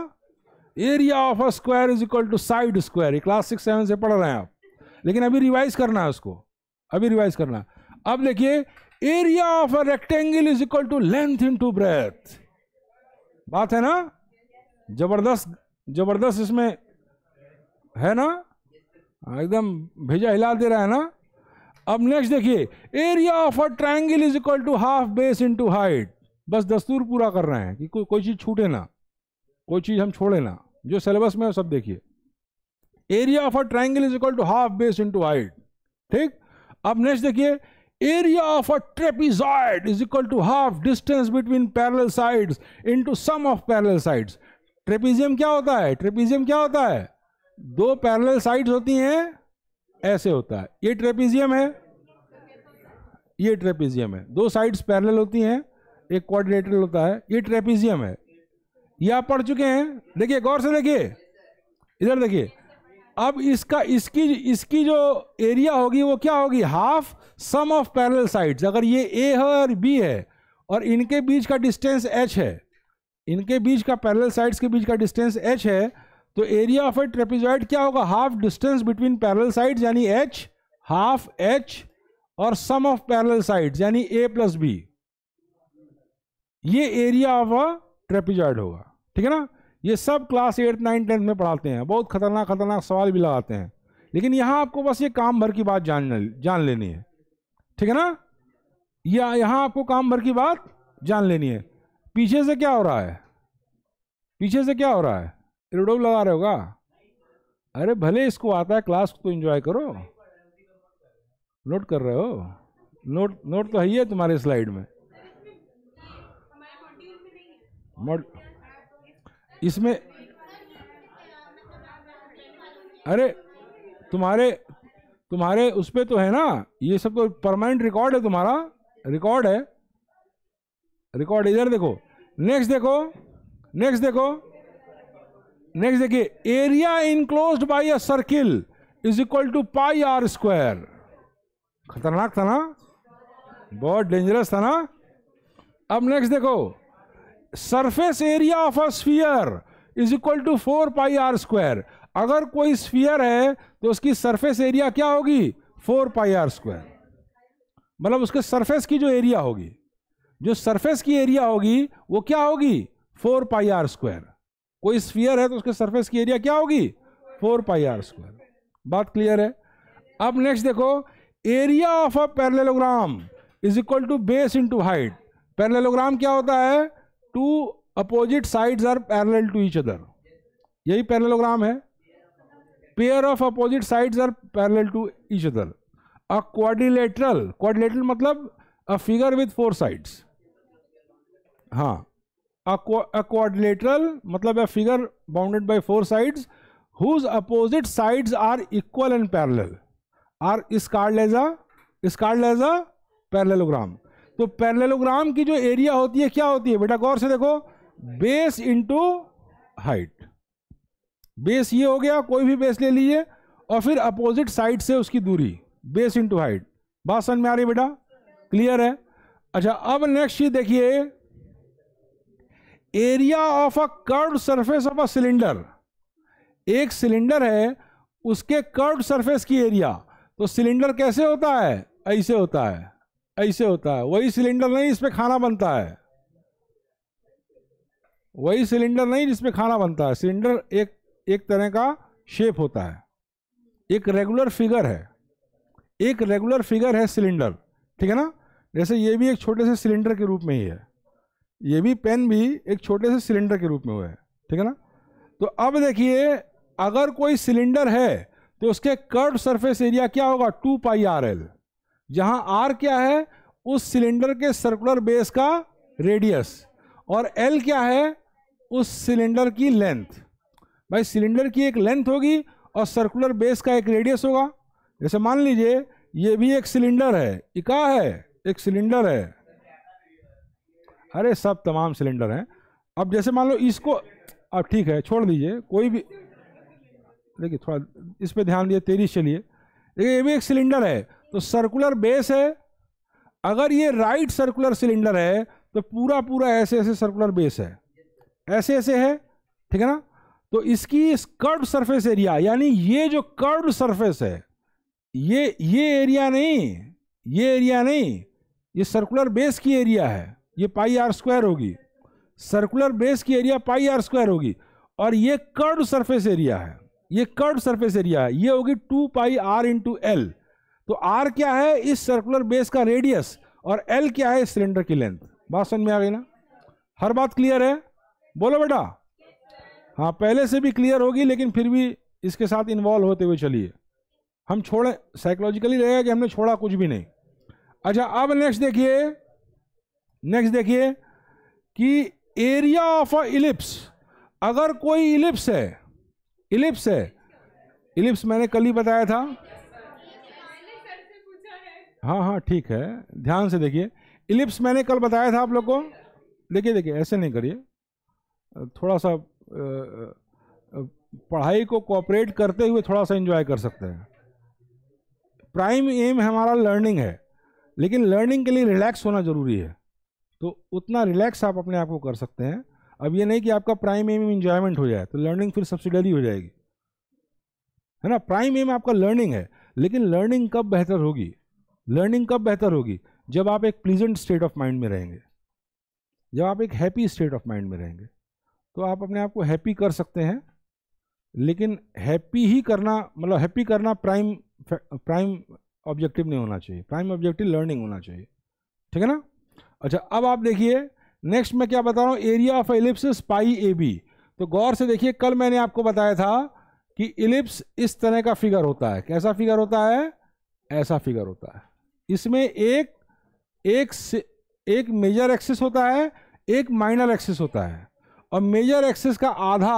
area of a square is equal to side square class six seven से पढ़ रहे हैं आप लेकिन अभी रिवाइज करना है उसको अभी रिवाइज करना अब देखिए area of a rectangle is equal to length into breadth बात है ना जबरदस्त जबरदस्त इसमें है ना एकदम भेजा हिला दे रहा है ना अब नेक्स्ट देखिए area of a triangle is equal to half base into height बस दस्तूर पूरा कर रहे हैं कि को, कोई चीज़ छूटे ना कोई चीज़ हम छोड़े ना जो सिलेबस में है सब देखिए area of a triangle is equal to half base into height ठीक अब नेक्स्ट देखिए area of a trapezoid is equal to half distance between parallel side into sum of parallel side trapezium क्या होता है ट्रेपिजियम क्या होता है दो पैरेलल साइड्स होती हैं ऐसे होता है ये ट्रेपीजियम है ये ट्रेपीजियम है दो साइड्स पैरेलल होती हैं एक क्वाड्रिलेटरल होता है ये ट्रेपीजियम है ये आप पढ़ चुके हैं देखिए गौर से देखिए इधर देखिए अब इसका इसकी इसकी जो एरिया होगी वो क्या होगी half sum of parallel sides अगर ये ए है और बी है और इनके बीच का डिस्टेंस एच है इनके बीच का पैरेलल साइड्स के बीच का डिस्टेंस एच है तो एरिया ऑफ ए ट्रेपिजॉइड क्या होगा half distance between parallel side यानी एच हाफ एच और सम ऑफ पैरल साइड यानी ए प्लस बी ये एरिया ऑफ अ ट्रेपिजॉइड होगा ठीक है ना ये सब क्लास एट नाइन टेंथ में पढ़ाते हैं बहुत खतरनाक खतरनाक सवाल भी लगाते हैं लेकिन यहां आपको बस ये काम भर की बात जान जान लेनी है ठीक है ना या यहाँ आपको काम भर की बात जान लेनी है पीछे से क्या हो रहा है पीछे से क्या हो रहा है इरोडोब लगा रहे होगा अरे भले इसको आता है क्लास को एंजॉय करो नोट कर रहे हो नोट नोट तो है ही है तुम्हारे स्लाइड में इसमें अरे तुम्हारे तुम्हारे उस पर तो है ना ये सब तो परमानेंट रिकॉर्ड है तुम्हारा रिकॉर्ड है रिकॉर्ड इधर देखो नेक्स्ट देखो नेक्स्ट देखो नेक्स्ट देखिए area enclose by a circle is equal to pi R square खतरनाक था ना बहुत डेंजरस था ना अब नेक्स्ट देखो surface area of a sphere is equal to four pi R square अगर कोई स्फीयर है तो उसकी सरफेस एरिया क्या होगी फोर पाई आर स्क्वायर मतलब उसके सरफेस की जो एरिया होगी जो सरफेस की एरिया होगी वो क्या होगी फोर पाई आर स्क्वायर कोई स्फीयर है तो उसके सरफेस की एरिया क्या होगी फोर पाई आर स्क्वायर बात क्लियर है अब नेक्स्ट देखो area of a parallelogram is equal to base into height parallelogram क्या होता है two opposite sides are parallel to each other यही पैरेललोग्राम है pair of opposite sides are parallel to each other a quadrilateral quadrilateral मतलब a figure with four sides हाँ क्वारिलेटरल मतलब a figure bounded by four sides whose opposite sides are equal and parallel are स्कारलेजा स्कारलेजा पैरलोग्राम तो पैरलोग्राम की जो एरिया होती है क्या होती है बेटा गौर से देखो बेस इंटू हाइट बेस ये हो गया कोई भी बेस ले लीजिए और फिर अपोजिट साइड से उसकी दूरी बेस इंटू हाइट बात समझ में आ रही बेटा क्लियर है अच्छा अब नेक्स्ट चीज देखिए area of a curve surface of a cylinder एक सिलेंडर है उसके कर्व सरफेस की एरिया तो सिलेंडर कैसे होता है ऐसे होता है ऐसे होता है वही सिलेंडर नहीं इसमें खाना बनता है वही सिलेंडर नहीं जिसमें खाना बनता है सिलेंडर एक एक तरह का शेप होता है एक रेगुलर फिगर है एक रेगुलर फिगर है सिलेंडर ठीक है ना जैसे ये भी एक छोटे से सिलेंडर के रूप में ही है ये भी पेन भी एक छोटे से सिलेंडर के रूप में हुआ है ठीक है ना तो अब देखिए अगर कोई सिलेंडर है तो उसके कर्व सरफेस एरिया क्या होगा टू पाई आर एल जहाँ आर क्या है उस सिलेंडर के सर्कुलर बेस का रेडियस और एल क्या है उस सिलेंडर की लेंथ भाई सिलेंडर की एक लेंथ होगी और सर्कुलर बेस का एक रेडियस होगा जैसे मान लीजिए ये भी एक सिलेंडर है इका है एक सिलेंडर है अरे सब तमाम सिलेंडर हैं अब जैसे मान लो इसको अब ठीक है छोड़ दीजिए कोई भी देखिए थोड़ा इस पर ध्यान दिए तेरी चलिए देखिए ये भी एक सिलेंडर है तो सर्कुलर बेस है अगर ये राइट सर्कुलर सिलेंडर है तो पूरा पूरा ऐसे ऐसे सर्कुलर बेस है ऐसे ऐसे है ठीक है ना तो इसकी इस कर्व सरफेस एरिया यानी ये जो कर्व सरफेस है ये ये एरिया नहीं ये एरिया नहीं ये सर्कुलर बेस की एरिया है ये पाई आर स्क्वायर होगी सर्कुलर बेस की एरिया पाई आर स्क्वायर होगी और ये कर्व सरफेस एरिया है ये कर्व सरफेस एरिया है ये होगी two pi R into L तो आर क्या है इस सर्कुलर बेस का रेडियस और एल क्या है सिलेंडर की लेंथ बात समझ में आ गई ना हर बात क्लियर है बोलो बेटा हाँ पहले से भी क्लियर होगी लेकिन फिर भी इसके साथ इन्वॉल्व होते हुए चलिए हम छोड़ें साइकोलॉजिकली रहेगा कि हमने छोड़ा कुछ भी नहीं अच्छा अब नेक्स्ट देखिए नेक्स्ट देखिए कि एरिया ऑफ अ इलिप्स अगर कोई इलिप्स है इलिप्स है इलिप्स मैंने कल ही बताया था हाँ हाँ ठीक है ध्यान से देखिए इलिप्स मैंने कल बताया था आप लोग को देखिए देखिए ऐसे नहीं करिए थोड़ा सा पढ़ाई को कॉपरेट करते हुए थोड़ा सा एंजॉय कर सकते हैं प्राइम एम हमारा लर्निंग है लेकिन लर्निंग के लिए रिलैक्स होना ज़रूरी है तो उतना रिलैक्स आप अपने आप को कर सकते हैं अब ये नहीं कि आपका प्राइम एम इंजॉयमेंट हो जाए तो लर्निंग फिर सब्सिडरी हो जाएगी है ना प्राइम एम आपका लर्निंग है लेकिन लर्निंग कब बेहतर होगी लर्निंग कब बेहतर होगी जब आप एक प्लीजेंट स्टेट ऑफ माइंड में रहेंगे जब आप एक हैप्पी स्टेट ऑफ माइंड में रहेंगे तो आप अपने आप को हैप्पी कर सकते हैं लेकिन हैप्पी ही करना मतलब हैप्पी करना प्राइम प्राइम ऑब्जेक्टिव नहीं होना चाहिए प्राइम ऑब्जेक्टिव लर्निंग होना चाहिए ठीक है ना अच्छा अब आप देखिए नेक्स्ट मैं क्या बता रहा हूँ area of ellipse pi A B तो गौर से देखिए कल मैंने आपको बताया था कि इलिप्स इस तरह का फिगर होता है कैसा फिगर होता है ऐसा फिगर होता है इसमें एक एक से एक मेजर एक्सिस होता है एक माइनर एक्सिस होता है और मेजर एक्सिस का आधा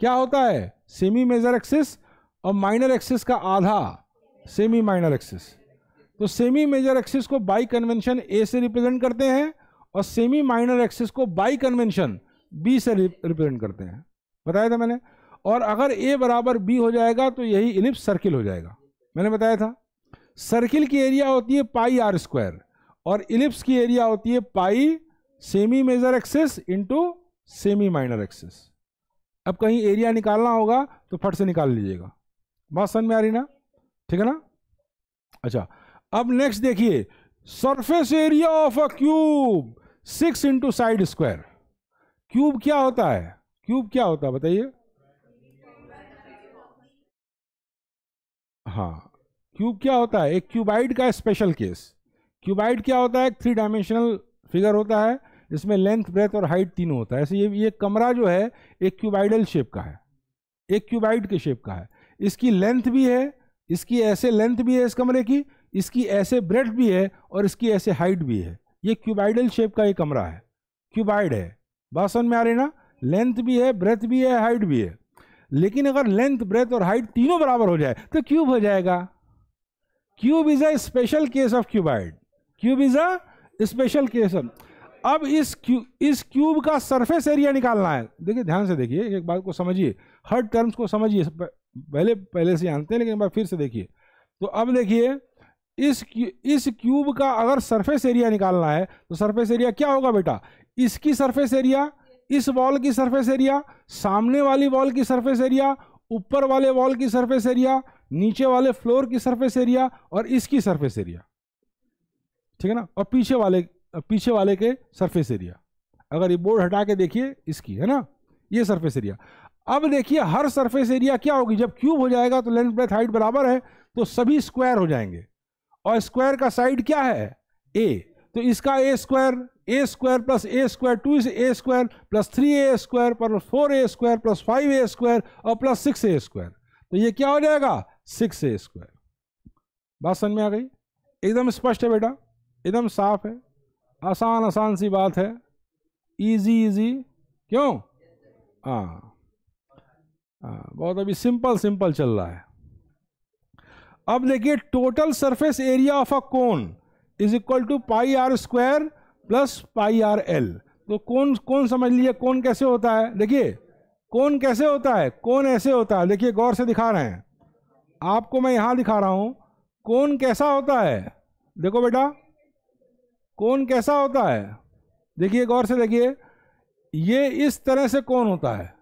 क्या होता है सेमी मेजर एक्सिस और माइनर एक्सिस का आधा सेमी माइनर एक्सिस तो सेमी मेजर एक्सिस को बाई कन्वेंशन ए से रिप्रेजेंट करते हैं और सेमी माइनर एक्सिस को बाई कन्वेंशन बी से रिप्रेजेंट करते हैं बताया था मैंने और अगर ए बराबर बी हो जाएगा तो यही इलिप्स सर्किल हो जाएगा मैंने बताया था सर्किल की एरिया होती है पाई आर स्क्वायर और इलिप्स की एरिया होती है pi semi major axis into semi minor axis अब कहीं एरिया निकालना होगा तो फट से निकाल लीजिएगा बात समझ में आ रही ना ठीक है ना अच्छा अब नेक्स्ट देखिए surface area of a cube six into side square cube क्या होता है क्यूब क्या होता है बताइए हाँ क्यूब क्या होता है एक क्यूबाइड का स्पेशल केस क्यूबाइड क्या होता है थ्री डायमेंशनल फिगर होता है इसमें लेंथ ब्रेथ और हाइट तीनों होता है ऐसे ये ये कमरा जो है एक क्यूबाइडल शेप का है एक क्यूबाइड के शेप का है इसकी लेंथ भी है इसकी ऐसे लेंथ भी है इस कमरे की इसकी ऐसे ब्रेथ भी है और इसकी ऐसे हाइट भी है ये क्यूबाइडल शेप का ये कमरा है क्यूबाइड है बात समझ में आ रही ना लेंथ भी है ब्रेथ भी है हाइट भी है लेकिन अगर लेंथ ब्रेथ और हाइट तीनों बराबर हो जाए तो क्यूब हो जाएगा cube is a special case of cuboid cube is a special case of अब इस क्यू इस क्यूब का सरफेस एरिया निकालना है देखिए ध्यान से देखिए एक बात को समझिए हर टर्म्स को समझिए पहले पहले से जानते हैं लेकिन एक बार फिर से देखिए तो अब देखिए इस इस क्यूब का अगर सरफेस एरिया निकालना है तो सरफेस एरिया क्या होगा बेटा इसकी सरफेस एरिया इस वॉल की सरफेस एरिया सामने वाली वॉल की सरफेस एरिया ऊपर वाले वॉल की सरफेस एरिया नीचे वाले फ्लोर की सरफेस एरिया और इसकी सरफेस एरिया ठीक है ना और पीछे वाले पीछे वाले के सरफेस एरिया अगर ये बोर्ड हटा के देखिए इसकी है ना ये सरफेस एरिया अब देखिए हर सरफेस एरिया क्या होगी जब क्यूब हो जाएगा तो लेंथ ब्रेथ हाइट बराबर है तो सभी स्क्वायर हो जाएंगे और स्क्वायर का साइड क्या है ए तो इसका A square A square plus A square two A square plus three A square plus four A square plus five A square और प्लस सिक्स ए स्क्वायर तो ये क्या हो जाएगा सिक्स ए स्क्वायर बात समझ में आ गई एकदम स्पष्ट है बेटा एकदम साफ है आसान आसान सी बात है इजी इजी क्यों हाँ हाँ बहुत अभी सिंपल सिंपल चल रहा है अब देखिए total surface area of a cone is equal to pi R square plus pi R L तो कौन कौन समझ लीजिए कौन कैसे होता है देखिए कौन कैसे होता है कौन ऐसे होता है देखिए गौर से दिखा रहे हैं आपको मैं यहाँ दिखा रहा हूँ कौन कैसा होता है देखो बेटा कौन कैसा होता है देखिए गौर से देखिए ये इस तरह से कौन होता है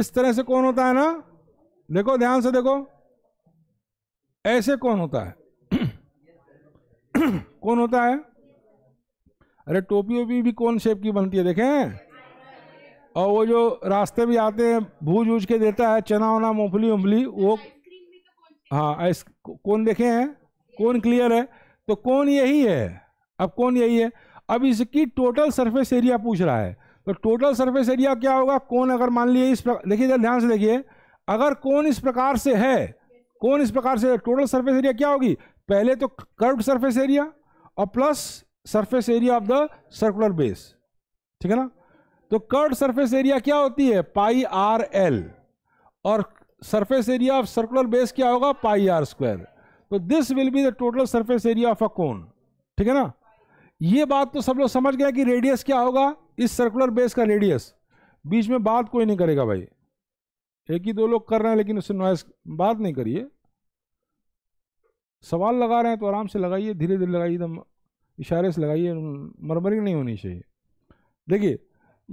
इस तरह से कौन होता है ना देखो ध्यान से देखो ऐसे कौन होता है <clears throat> कौन होता है अरे टोपी ओपी भी कौन शेप की बनती है देखें और वो जो रास्ते भी आते हैं भूज उज के देता है चना वना मूंगफली उंगफली वो हाँ ऐस कौन देखे हैं कौन क्लियर है तो कौन यही है अब कौन यही है अब इसकी टोटल सरफेस एरिया पूछ रहा है तो टोटल सरफेस एरिया क्या होगा कौन अगर मान लिए इस प्रकार देखिए ध्यान से देखिए अगर कौन इस प्रकार से है कौन इस प्रकार से टोटल सरफेस एरिया क्या होगी पहले तो कर्व्ड सरफेस एरिया और plus surface area of the circular base ठीक है ना तो कर्ड सरफेस एरिया क्या होती है पाई आर एल और surface area of circular base क्या होगा पाई आर स्क्वायर तो this will be the total surface area of a cone ठीक है ना ये बात तो सब लोग समझ गए कि रेडियस क्या होगा इस सर्कुलर बेस का रेडियस बीच में बात कोई नहीं करेगा भाई एक ही दो लोग कर रहे हैं लेकिन उससे नॉइस बात नहीं करिए सवाल लगा रहे हैं तो आराम से लगाइए धीरे धीरे लगाइए एकदम इशारे से लगाइए मरमरी नहीं होनी चाहिए देखिए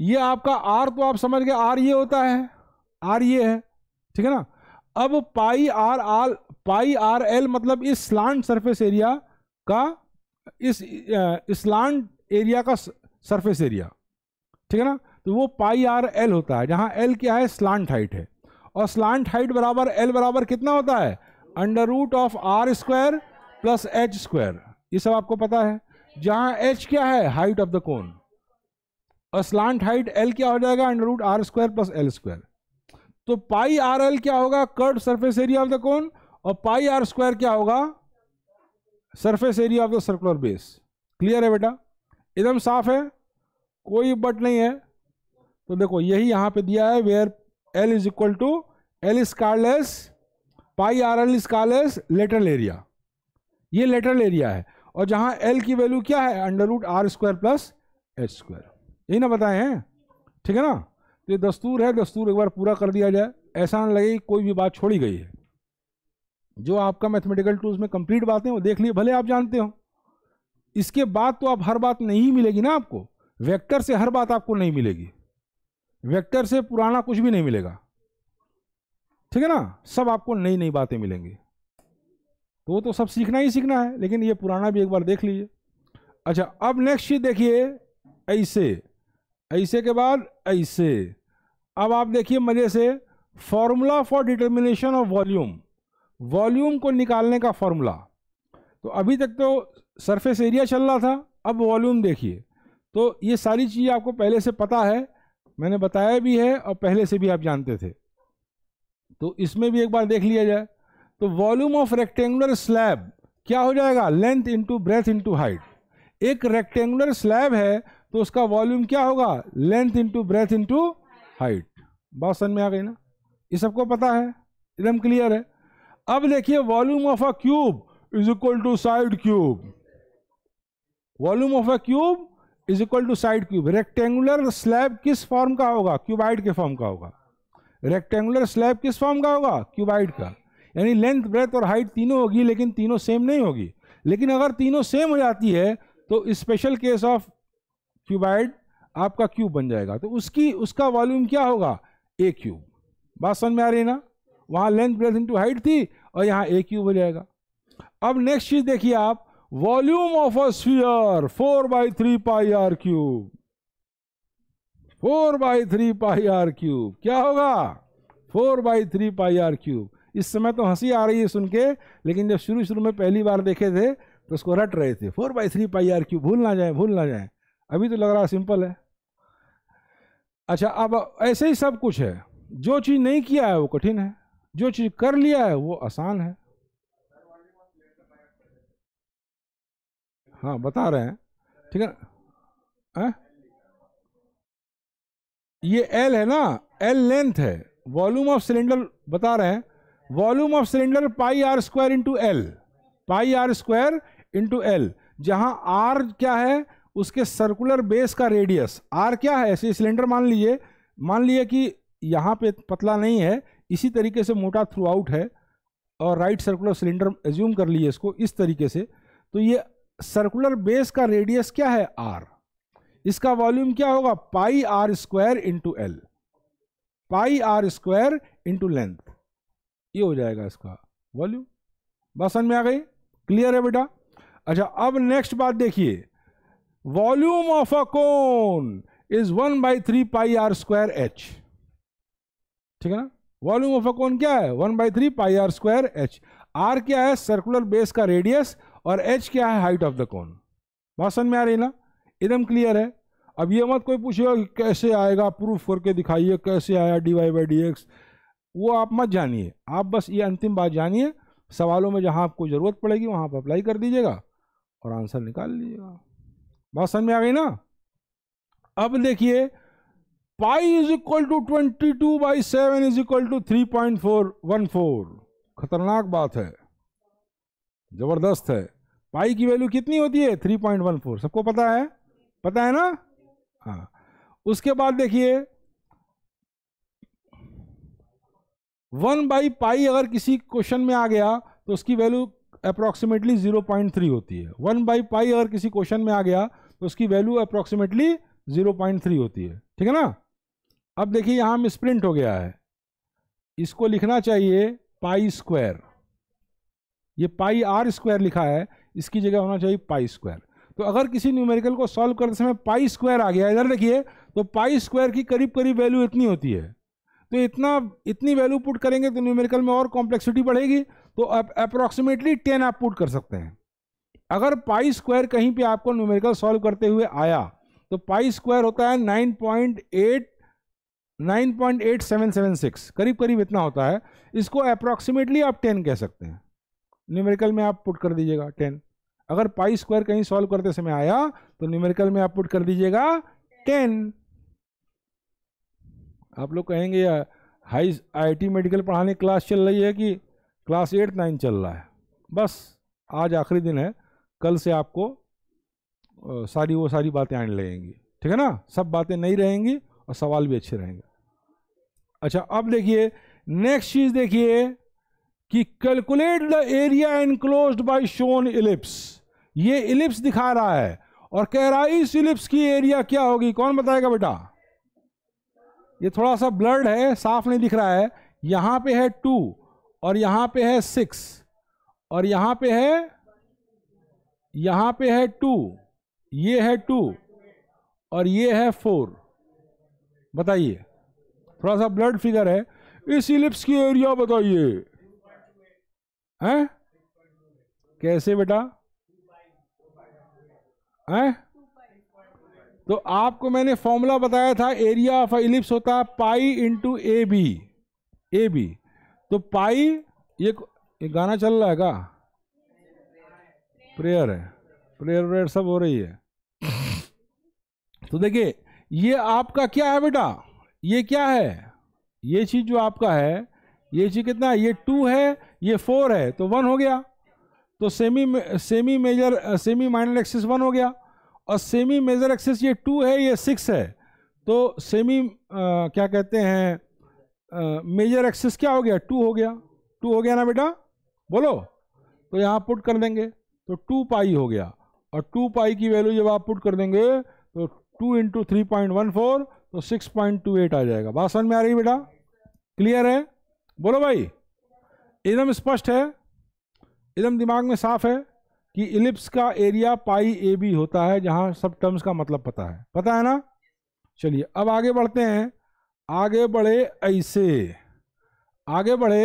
ये आपका आर तो आप समझ गए आर ये होता है आर ये है ठीक है ना अब pi R L pi R L मतलब इस स्लांट सरफेस एरिया का इस स्लांट एरिया का सरफेस एरिया ठीक है ना तो वो पाई आर एल होता है जहाँ एल क्या है स्लांट हाइट है और स्लांट हाइट बराबर एल बराबर कितना होता है under root of R square plus H square ये सब आपको पता है जहां एच क्या है हाइट ऑफ द कोन और स्लांट हाइट एल क्या हो जाएगा under root R square plus L square तो पाई आर एल क्या होगा curve surface area of the cone और पाई आर स्क्वायर क्या होगा surface area of the circular base clear है बेटा एकदम साफ है कोई बट नहीं है तो देखो यही यहां पे दिया है where L is equal to L is pi R L is lateral area ये लेटरल एरिया है और जहाँ एल की वैल्यू क्या है under root R square plus H square यही ना बताए हैं ठीक है ना तो ये दस्तूर है दस्तूर एक बार पूरा कर दिया जाए ऐसा ना लगे कोई भी बात छोड़ी गई है जो आपका मैथमेटिकल टूल्स में कंप्लीट बातें वो देख लिए भले आप जानते हो इसके बाद तो आप हर बात नहीं मिलेगी ना आपको वेक्टर से हर बात आपको नहीं मिलेगी वेक्टर से पुराना कुछ भी नहीं मिलेगा ठीक है ना सब आपको नई नई बातें मिलेंगी तो वो तो सब सीखना ही सीखना है लेकिन ये पुराना भी एक बार देख लीजिए अच्छा अब नेक्स्ट चीज देखिए ऐसे ऐसे के बाद ऐसे अब आप देखिए मजे से formula for determination of volume volume को निकालने का फॉर्मूला तो अभी तक तो सरफेस एरिया चल रहा था अब वॉल्यूम देखिए तो ये सारी चीज़ आपको पहले से पता है मैंने बताया भी है और पहले से भी आप जानते थे तो इसमें भी एक बार देख लिया जाए तो वॉल्यूम ऑफ रेक्टेंगुलर स्लैब क्या हो जाएगा length into breadth into height एक रेक्टेंगुलर स्लैब है तो उसका वॉल्यूम क्या होगा length into breadth into height बहुत समझ में आ गई ना ये सबको पता है एकदम क्लियर है अब देखिए volume of a cube is equal to side cube volume of a cube is equal to side cube rectangular slab किस फॉर्म का होगा क्यूबाइड के फॉर्म का होगा रेक्टेंगुलर स्लैब किस फॉर्म का होगा क्यूबाइड का यानी लेंथ ब्रेथ और हाइट तीनों होगी लेकिन तीनों सेम नहीं होगी लेकिन अगर तीनों सेम हो जाती है तो स्पेशल केस ऑफ क्यूबाइड आपका क्यूब बन जाएगा तो उसकी उसका वॉल्यूम क्या होगा ए क्यूब बात समझ में आ रही है ना वहाँ लेंथ ब्रेथ इंटू हाइट थी और यहाँ ए क्यूब हो जाएगा अब नेक्स्ट चीज़ देखिए आप volume of a sphere four by three pi R cube four by three pi R cube क्या होगा four by three pi R cube इस समय तो हंसी आ रही है सुन के लेकिन जब शुरू शुरू में पहली बार देखे थे तो उसको रट रहे थे four by three pi R cube भूल ना जाए भूल ना जाए अभी तो लग रहा सिंपल है अच्छा अब ऐसे ही सब कुछ है जो चीज़ नहीं किया है वो कठिन है जो चीज़ कर लिया है वो आसान है हाँ बता रहे हैं ठीक है आ? ये एल है ना एल लेंथ है वॉल्यूम ऑफ सिलेंडर बता रहे हैं volume of cylinder pi R square into L pi R square into L जहाँ आर क्या है उसके सर्कुलर बेस का रेडियस आर क्या है ऐसे सिलेंडर मान लीजिए मान लीजिए कि यहाँ पे पतला नहीं है इसी तरीके से मोटा थ्रू आउट है और राइट सर्कुलर सिलेंडर एज्यूम कर लिए इसको इस तरीके से तो ये सर्कुलर बेस का रेडियस क्या है आर इसका वॉल्यूम क्या होगा pi R square into L pi R square into length ये हो जाएगा इसका वॉल्यूम बस में आ गई क्लियर है बेटा अच्छा अब नेक्स्ट बात देखिए volume of a cone is one by three pi R square H ठीक है ना वॉल्यूम ऑफ अ कोन क्या है one by three pi R square H R क्या है सर्कुलर बेस का रेडियस और एच क्या है हाइट ऑफ द कोन बात समझ में आ रही ना एकदम क्लियर है अब ये मत कोई पूछेगा कि कैसे आएगा प्रूफ करके दिखाइए कैसे आया D Y by D X वो आप मत जानिए आप बस ये अंतिम बात जानिए सवालों में जहाँ आपको ज़रूरत पड़ेगी वहाँ आप अप्लाई कर दीजिएगा और आंसर निकाल लीजिएगा बात समझ में आ गई ना अब देखिए pi is equal to twenty two by seven is equal to three point four one four खतरनाक बात है ज़बरदस्त है पाई की वैल्यू कितनी होती है थ्री पॉइंट वन फोर सबको पता है पता है ना हाँ उसके बाद देखिए वन बाई पाई अगर किसी क्वेश्चन में आ गया तो उसकी value approximately zero point three होती है वन बाई पाई अगर किसी क्वेश्चन में आ गया तो उसकी value approximately zero point three होती है ठीक है ना अब देखिए यहाँ स्प्रिंट हो गया है इसको लिखना चाहिए पाई स्क्वायर ये पाई आर स्क्वायर लिखा है इसकी जगह होना चाहिए पाई स्क्वायर तो अगर किसी न्यूमेरिकल को सॉल्व करते समय पाई स्क्वायर आ गया इधर देखिए तो पाई स्क्वायर की करीब करीब वैल्यू इतनी होती है तो इतना इतनी वैल्यू पुट करेंगे तो न्यूमेरिकल में और कॉम्प्लेक्सिटी बढ़ेगी तो अप्रॉक्सीमेटली टेन आप पुट कर सकते हैं अगर पाई स्क्वायर कहीं पे आपको न्यूमेरिकल सॉल्व करते हुए आया तो पाई स्क्वायर होता है nine point eight nine point eight seven seven six करीब करीब इतना होता है इसको अप्रॉक्सीमेटली आप टेन कह सकते हैं न्यूमेरिकल में आप पुट कर दीजिएगा टेन अगर पाई स्क्वायर कहीं सॉल्व करते समय आया तो न्यूमेरिकल में आप पुट कर दीजिएगा टेन आप लोग कहेंगे हाई आईटी मेडिकल पढ़ाने क्लास चल रही है कि क्लास एट नाइन चल रहा है बस आज आखिरी दिन है कल से आपको सारी वो सारी बातें आने लगेंगी ठीक है ना सब बातें नहीं रहेंगी और सवाल भी अच्छे रहेंगे अच्छा अब देखिए नेक्स्ट चीज़ देखिए कि calculate the area enclose by shown ellipse ये इलिप्स दिखा रहा है और कह रहा है इस इलिप्स की एरिया क्या होगी कौन बताएगा बेटा ये थोड़ा सा ब्लर्ड है साफ नहीं दिख रहा है यहां पे है टू और यहां पे है सिक्स और यहां पे है यहां पे है टू ये है टू और ये है फोर बताइए थोड़ा सा ब्लड फिगर है इस इलिप्स की एरिया बताइए हैं कैसे बेटा हैं तो आपको मैंने फॉर्मूला बताया था एरिया ऑफ इलिप्स होता है pi into A B A B तो पाई ये, ये गाना चल रहा है का प्रेयर है प्रेयर वेयर सब हो रही है तो देखिए ये आपका क्या है बेटा ये क्या है ये चीज जो आपका है ये चीज कितना है ये टू है ये फोर है तो वन हो गया तो semi semi major semi minor axis one हो गया और सेमी मेजर एक्सिस ये टू है ये सिक्स है तो सेमी uh, क्या कहते हैं मेजर uh, एक्सिस क्या हो गया टू हो गया टू हो गया ना बेटा बोलो तो यहाँ पुट कर देंगे तो टू पाई हो गया और टू पाई की वैल्यू जब आप पुट कर देंगे तो two into three point one four तो सिक्स पॉइंट टू एट आ जाएगा बात समझ में आ रही बेटा क्लियर है बोलो भाई एकदम स्पष्ट है एकदम दिमाग में साफ है कि इलिप्स का एरिया पाई ए बी होता है जहां सब टर्म्स का मतलब पता है पता है ना चलिए अब आगे बढ़ते हैं आगे बढ़े ऐसे आगे बढ़े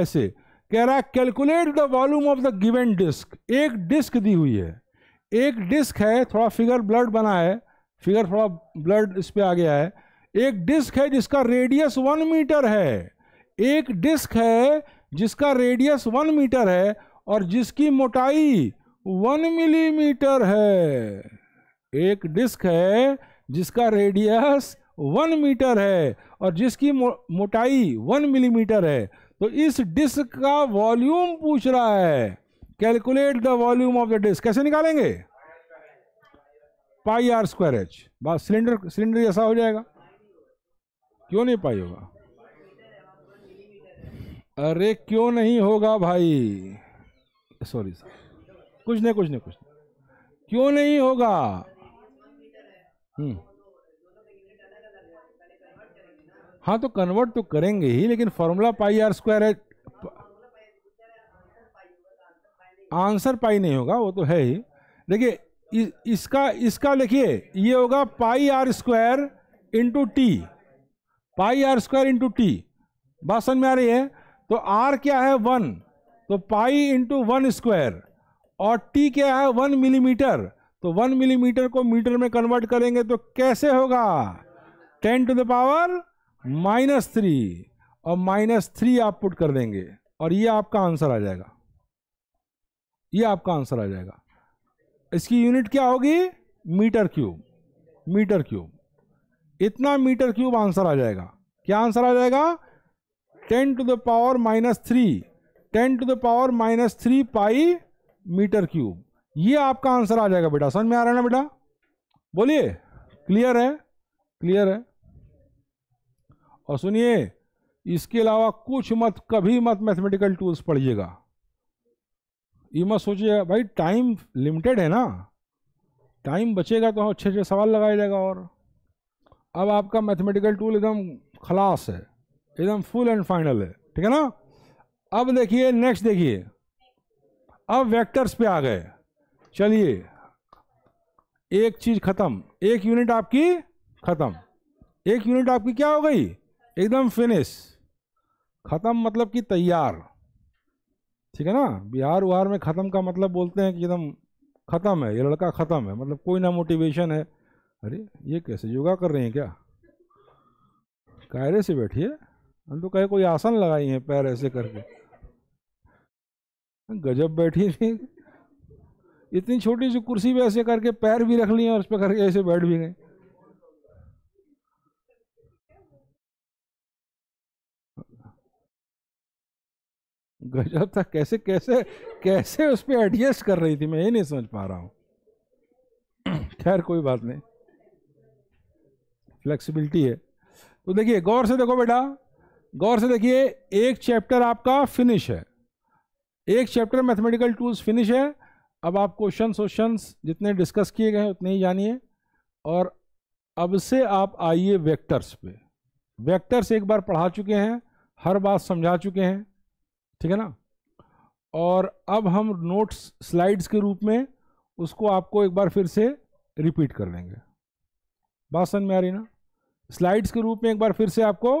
ऐसे कह रहा है calculate the volume of the given disc एक डिस्क दी हुई है एक डिस्क है थोड़ा फिगर ब्लड बना है फिगर थोड़ा ब्लड इस पर आ गया है एक डिस्क है जिसका रेडियस वन मीटर है एक डिस्क है जिसका रेडियस वन मीटर है और जिसकी मोटाई वन मिलीमीटर है एक डिस्क है जिसका रेडियस वन मीटर है और जिसकी मो, मोटाई वन मिलीमीटर है तो इस डिस्क का वॉल्यूम पूछ रहा है calculate the volume of the disc कैसे निकालेंगे पाई आर स्क्वायर एच बस सिलेंडर सिलेंडर जैसा हो जाएगा क्यों नहीं पाई होगा अरे क्यों नहीं होगा भाई सॉरी सर कुछ नहीं कुछ नहीं कुछ नहीं क्यों नहीं होगा हम्म हाँ तो कन्वर्ट तो करेंगे ही लेकिन फॉर्मूला पाई आर स्क्वायर है आंसर पाई नहीं होगा वो तो है ही देखिए इसका इसका लिखिए ये होगा pi R square into T pi R square into T बात समझ में आ रही है तो आर क्या है वन तो पाई इंटू वन स्क्वायर और टी क्या है वन मिलीमीटर तो वन मिलीमीटर को मीटर में कन्वर्ट करेंगे तो कैसे होगा ten to the power minus three और माइनस थ्री आप पुट कर देंगे और ये आपका आंसर आ जाएगा ये आपका आंसर आ जाएगा इसकी यूनिट क्या होगी मीटर क्यूब मीटर क्यूब इतना मीटर क्यूब आंसर आ जाएगा क्या आंसर आ जाएगा ten to the power minus three ten to the power minus three pi metre cube ये आपका आंसर आ जाएगा बेटा समझ में आ रहा है ना बेटा बोलिए क्लियर है क्लियर है और सुनिए इसके अलावा कुछ मत कभी मत मैथमेटिकल टूल्स पढ़िएगा ये मत सोचिएगा भाई टाइम लिमिटेड है ना टाइम बचेगा तो अच्छे अच्छे सवाल लगाया जाएगा और अब आपका मैथमेटिकल टूल एकदम खलास है एकदम फुल एंड फाइनल है ठीक है ना अब देखिए नेक्स्ट देखिए अब वेक्टर्स पे आ गए चलिए एक चीज खत्म एक यूनिट आपकी खत्म एक यूनिट आपकी क्या हो गई एकदम फिनिश खत्म मतलब कि तैयार ठीक है ना बिहार उहार में ख़त्म का मतलब बोलते हैं कि एकदम ख़त्म है ये लड़का ख़त्म है मतलब कोई ना मोटिवेशन है अरे ये कैसे योगा कर रहे हैं क्या कायरे से बैठिए हम तो कहे कोई आसन लगाई है पैर ऐसे करके गजब बैठी थी इतनी छोटी सी कुर्सी पे ऐसे करके पैर भी रख लिए और उस पर करके ऐसे बैठ भी गए गजब था कैसे कैसे कैसे उस पर एडजस्ट कर रही थी मैं ये नहीं समझ पा रहा हूं खैर कोई बात नहीं फ्लेक्सिबिलिटी है तो देखिए गौर से देखो बेटा गौर से देखिए एक चैप्टर आपका फिनिश है एक चैप्टर मैथमेटिकल टूल्स फिनिश है अब आप क्वेश्चन क्वेश्चन जितने डिस्कस किए गए उतने ही जानिए और अब से आप आइए वेक्टर्स पे वेक्टर्स एक बार पढ़ा चुके हैं हर बात समझा चुके हैं ठीक है ना और अब हम नोट्स स्लाइड्स के रूप में उसको आपको एक बार फिर से रिपीट कर लेंगे बात समझ में आ रही ना स्लाइड्स के रूप में एक बार फिर से आपको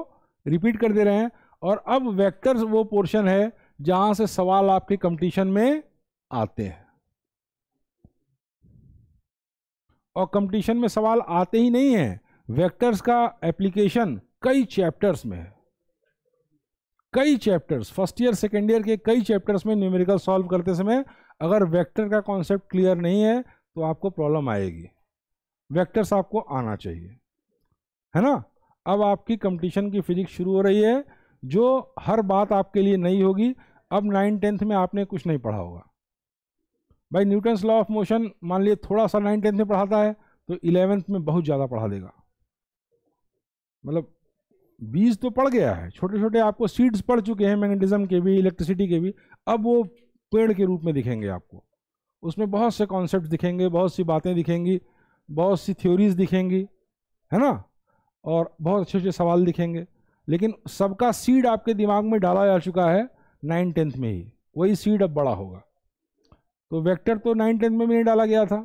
रिपीट कर दे रहे हैं और अब वेक्टर्स वो पोर्शन है जहां से सवाल आपके कंपटीशन में आते हैं और कंपटीशन में सवाल आते ही नहीं है वेक्टर्स का एप्लीकेशन कई चैप्टर्स में है कई chapters first year second year के कई चैप्टर्स में न्यूमेरिकल सॉल्व करते समय अगर वेक्टर का कॉन्सेप्ट क्लियर नहीं है तो आपको प्रॉब्लम आएगी वेक्टर्स आपको आना चाहिए है ना अब आपकी कंपटीशन की फिजिक्स शुरू हो रही है जो हर बात आपके लिए नई होगी अब नाइन टेंथ में आपने कुछ नहीं पढ़ा होगा भाई न्यूटन्स लॉ ऑफ मोशन मान लिए थोड़ा सा नाइन टेंथ में पढ़ाता है तो इलेवेंथ में बहुत ज़्यादा पढ़ा देगा मतलब बीज तो पड़ गया है छोटे छोटे आपको सीड्स पड़ चुके हैं मैग्नेटिज्म के भी इलेक्ट्रिसिटी के भी अब वो पेड़ के रूप में दिखेंगे आपको उसमें बहुत से कॉन्सेप्ट दिखेंगे बहुत सी बातें दिखेंगी बहुत सी थ्योरीज दिखेंगी है ना और बहुत अच्छे अच्छे सवाल दिखेंगे लेकिन सबका सीड आपके दिमाग में डाला जा चुका है नाइन टेंथ में ही वही सीड अब बड़ा होगा तो वेक्टर तो नाइन टेंथ में भी नहीं डाला गया था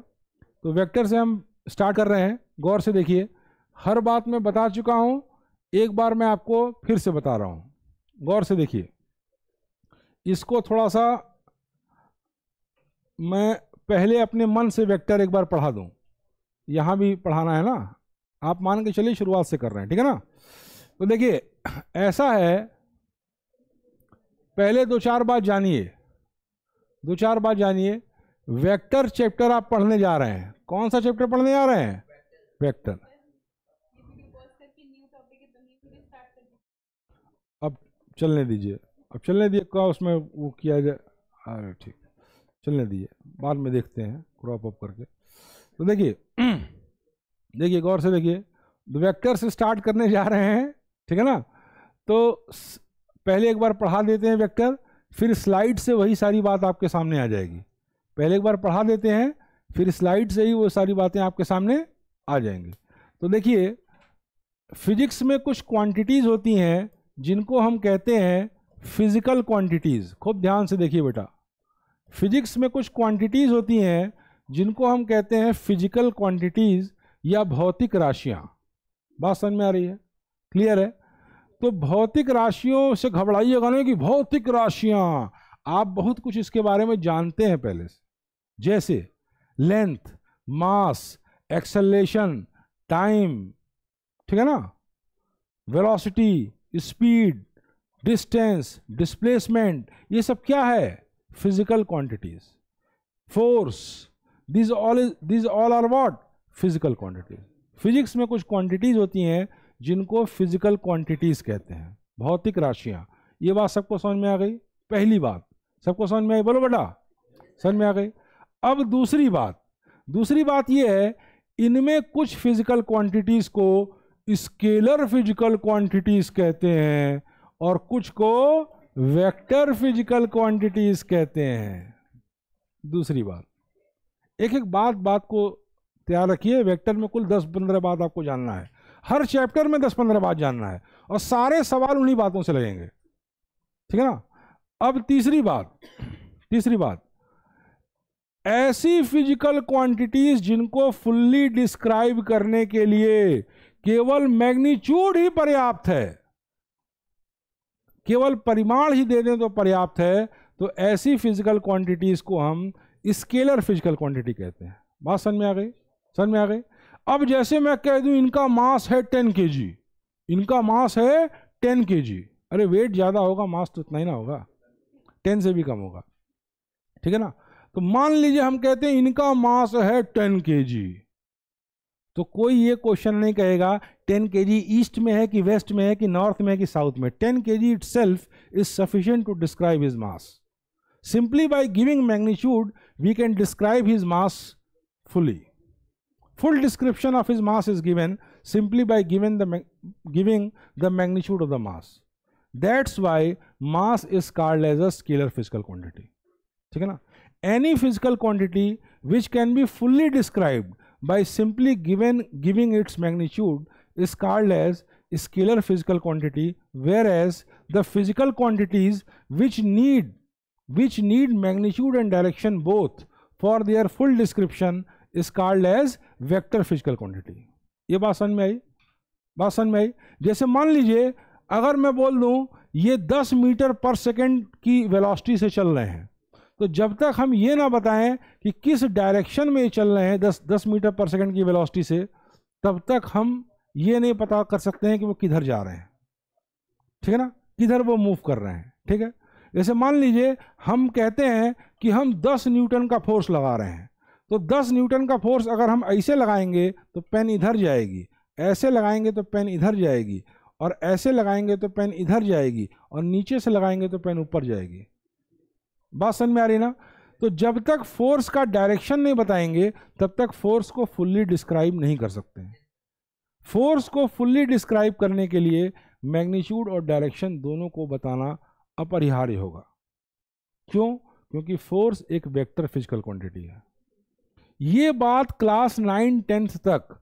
तो वेक्टर से हम स्टार्ट कर रहे हैं गौर से देखिए हर बात मैं बता चुका हूँ एक बार मैं आपको फिर से बता रहा हूँ गौर से देखिए इसको थोड़ा सा मैं पहले अपने मन से वेक्टर एक बार पढ़ा दूँ यहाँ भी पढ़ाना है ना आप मान के चलिए शुरुआत से कर रहे हैं ठीक है ना तो देखिए ऐसा है पहले दो चार बात जानिए दो चार बात जानिए वेक्टर चैप्टर आप पढ़ने जा रहे हैं कौन सा चैप्टर पढ़ने जा रहे हैं वेक्टर अब चलने दीजिए अब चलने दीजिए क्या उसमें वो किया जाए अरे ठीक चलने दीजिए बाद में देखते हैं क्रॉप अप करके तो देखिए देखिए गौर से देखिए वेक्टर से स्टार्ट करने जा रहे हैं ठीक है ना तो पहले एक बार पढ़ा देते हैं वेक्टर फिर स्लाइड से वही सारी बात आपके सामने आ जाएगी पहले एक बार पढ़ा देते हैं फिर स्लाइड से ही वो सारी बातें आपके सामने आ जाएंगी तो देखिए फिजिक्स में कुछ क्वांटिटीज़ होती हैं जिनको हम कहते हैं फिज़िकल क्वांटिटीज़ खूब ध्यान से देखिए बेटा फिजिक्स में कुछ क्वांटिटीज़ होती हैं जिनको हम कहते हैं फिजिकल क्वांटिटीज़ या भौतिक राशियां बात समझ में आ रही है क्लियर है तो भौतिक राशियों से घबराइएगा नहीं कि भौतिक राशियां आप बहुत कुछ इसके बारे में जानते हैं पहले से जैसे लेंथ मास एक्सेलेशन टाइम ठीक है ना वेलोसिटी स्पीड डिस्टेंस डिस्प्लेसमेंट ये सब क्या है physical quantities force these all is these all are what physical quantities physics में कुछ क्वांटिटीज होती हैं जिनको फिजिकल क्वांटिटीज कहते हैं भौतिक राशियां ये बात सबको समझ में आ गई पहली बात सबको समझ में आई बोलो बेटा समझ में आ गई अब दूसरी बात दूसरी बात यह है इनमें कुछ फिजिकल क्वांटिटीज को स्केलर फिजिकल क्वांटिटीज कहते हैं और कुछ को वेक्टर फिजिकल क्वांटिटीज कहते हैं दूसरी बात एक एक बात बात को तैयार रखिए वेक्टर में कुल दस पंद्रह बात आपको जानना है हर चैप्टर में दस पंद्रह बात जानना है और सारे सवाल उन्हीं बातों से लगेंगे ठीक है ना अब तीसरी बात तीसरी बात ऐसी फिजिकल क्वांटिटीज जिनको फुल्ली डिस्क्राइब करने के लिए केवल मैग्नीच्यूड ही पर्याप्त है केवल परिमाण ही दे दें तो पर्याप्त है तो ऐसी फिजिकल क्वांटिटीज को हम स्केलर फिजिकल क्वांटिटी कहते हैं बात समझ में आ गई समझ में आ गई अब जैसे मैं कह दूं इनका मास है टेन के इनका मास है टेन के अरे वेट ज़्यादा होगा मास तो उतना ही ना होगा टेन से भी कम होगा ठीक है ना तो मान लीजिए हम कहते हैं इनका मास है टेन के तो कोई ये क्वेश्चन नहीं कहेगा टेन के ईस्ट में है कि वेस्ट में है कि नॉर्थ में है कि साउथ में ten K G itself is sufficient to describe his mass simply by giving magnitude we can describe his mass fully Full description of his mass is given simply by giving the, giving the magnitude of the mass. That's why mass is called as a scalar physical quantity. Okay, Any physical quantity which can be fully described by simply given, giving its magnitude is called as scalar physical quantity whereas the physical quantities which need which need magnitude and direction both for their full description is called as vector physical quantity ये बात समझ में आई बात समझ में आई जैसे मान लीजिए अगर मैं बोल दूं ये 10 मीटर पर सेकंड की वेलोसिटी से चल रहे हैं तो जब तक हम ये ना बताएं कि किस डायरेक्शन में ये चल रहे हैं 10 10 मीटर पर सेकंड की वेलोसिटी से तब तक हम ये नहीं पता कर सकते हैं कि वो किधर जा रहे हैं ठीक है ना किधर वो मूव कर रहे हैं ठीक है जैसे मान लीजिए हम कहते हैं कि हम 10 न्यूटन का फोर्स लगा रहे हैं तो 10 न्यूटन का फोर्स अगर हम ऐसे लगाएंगे तो पेन इधर जाएगी ऐसे लगाएंगे तो पेन इधर जाएगी और ऐसे लगाएंगे तो पेन इधर जाएगी और नीचे से लगाएंगे तो पेन ऊपर जाएगी बात समझ में आ रही ना तो जब तक फोर्स का डायरेक्शन नहीं बताएंगे तब तक फोर्स को फुल्ली डिस्क्राइब नहीं कर सकते फोर्स को फुल्ली डिस्क्राइब करने के लिए मैग्नीट्यूड और डायरेक्शन दोनों को बताना अपरिहार्य होगा क्यों क्योंकि फोर्स एक वेक्टर फिजिकल क्वांटिटी है ये बात क्लास नाइन टेंथ तक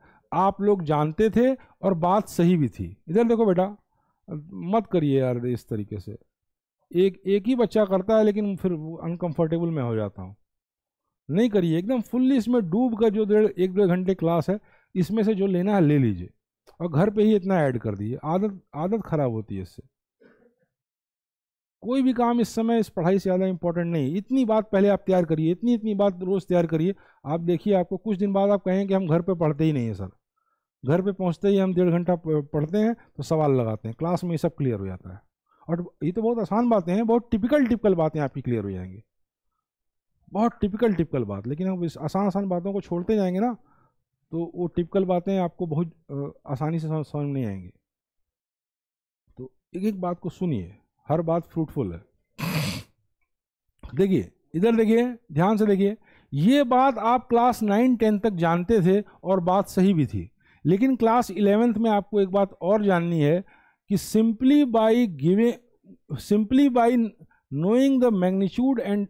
आप लोग जानते थे और बात सही भी थी इधर देखो बेटा मत करिए यार इस तरीके से एक एक ही बच्चा करता है लेकिन फिर अनकंफर्टेबल मैं हो जाता हूँ नहीं करिए एकदम फुल्ली इसमें डूब कर जो डेढ़ एक डेढ़ घंटे क्लास है इसमें से जो लेना है ले लीजिए और घर पे ही इतना ऐड कर दीजिए आदत आदत ख़राब होती है इससे कोई भी काम इस समय इस पढ़ाई से ज़्यादा इंपॉर्टेंट नहीं है इतनी बात पहले आप तैयार करिए इतनी इतनी बात रोज़ तैयार करिए आप देखिए आपको कुछ दिन बाद आप कहें कि हम घर पर पढ़ते ही नहीं हैं सर घर पे पहुंचते ही हम डेढ़ घंटा पढ़ते हैं तो सवाल लगाते हैं क्लास में ये सब क्लियर हो जाता है और ये तो बहुत आसान बातें हैं बहुत टिपिकल टिपिकल बातें आपकी क्लियर हो जाएंगी बहुत टिपिकल टिपिकल बात लेकिन हम इस आसान आसान बातों को छोड़ते जाएंगे ना तो वो टिपिकल बातें आपको बहुत आसानी से समझ नहीं आएंगी तो एक एक बात को सुनिए हर बात फ्रूटफुल है देखिए इधर देखिए ध्यान से देखिए ये बात आप क्लास नाइन टेन तक जानते थे और बात सही भी थी लेकिन क्लास इलेवेंथ में आपको एक बात और जाननी है कि simply by giving simply by knowing the magnitude and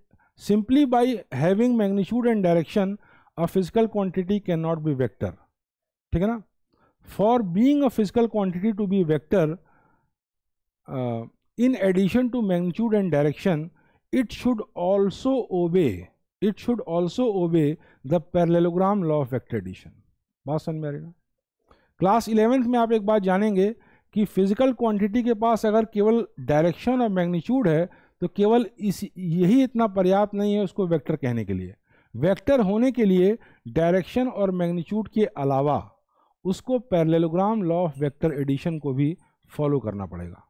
simply by having magnitude and direction a physical quantity can not be vector ठीक है ना for being a physical quantity to be vector in addition to magnitude and direction it should also obey it should also obey the parallelogram law of vector addition बात समझ में आ रही ना क्लास इलेवेंथ में आप एक बात जानेंगे कि फिजिकल क्वांटिटी के पास अगर केवल डायरेक्शन और मैग्नीट्यूड है तो केवल इस यही इतना पर्याप्त नहीं है उसको वेक्टर कहने के लिए वेक्टर होने के लिए डायरेक्शन और मैग्नीट्यूड के अलावा उसको parallelogram law of vector addition को भी फॉलो करना पड़ेगा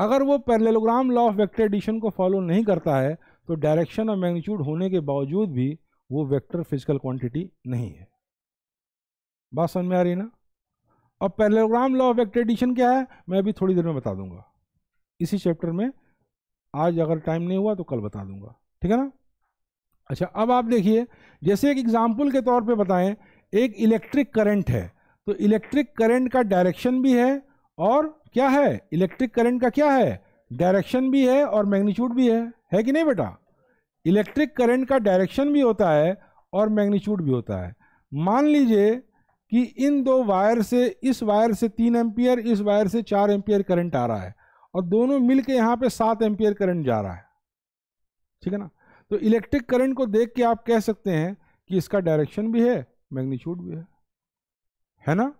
अगर वो parallelogram law of vector addition को फॉलो नहीं करता है तो डायरेक्शन और मैग्नीट्यूड होने के बावजूद भी वो वेक्टर फिजिकल क्वांटिटी नहीं है बात समझ में आ रही है ना और parallelogram law of vector addition क्या है मैं अभी थोड़ी देर में बता दूंगा इसी चैप्टर में आज अगर टाइम नहीं हुआ तो कल बता दूंगा ठीक है ना अच्छा अब आप देखिए जैसे एक एग्जाम्पल के तौर पे बताएं एक इलेक्ट्रिक करंट है तो इलेक्ट्रिक करंट का डायरेक्शन भी है और क्या है इलेक्ट्रिक करंट का क्या है डायरेक्शन भी है और मैग्नीच्यूड भी है है कि नहीं बेटा इलेक्ट्रिक करंट का डायरेक्शन भी होता है और मैग्नीच्यूड भी होता है मान लीजिए कि इन दो वायर से इस वायर से तीन एम्पियर इस वायर से चार एम्पियर करंट आ रहा है और दोनों मिल के यहाँ पर सात एम्पियर करंट जा रहा है ठीक है ना तो इलेक्ट्रिक करंट को देख के आप कह सकते हैं कि इसका डायरेक्शन भी है मैग्नीच्यूड भी है है ना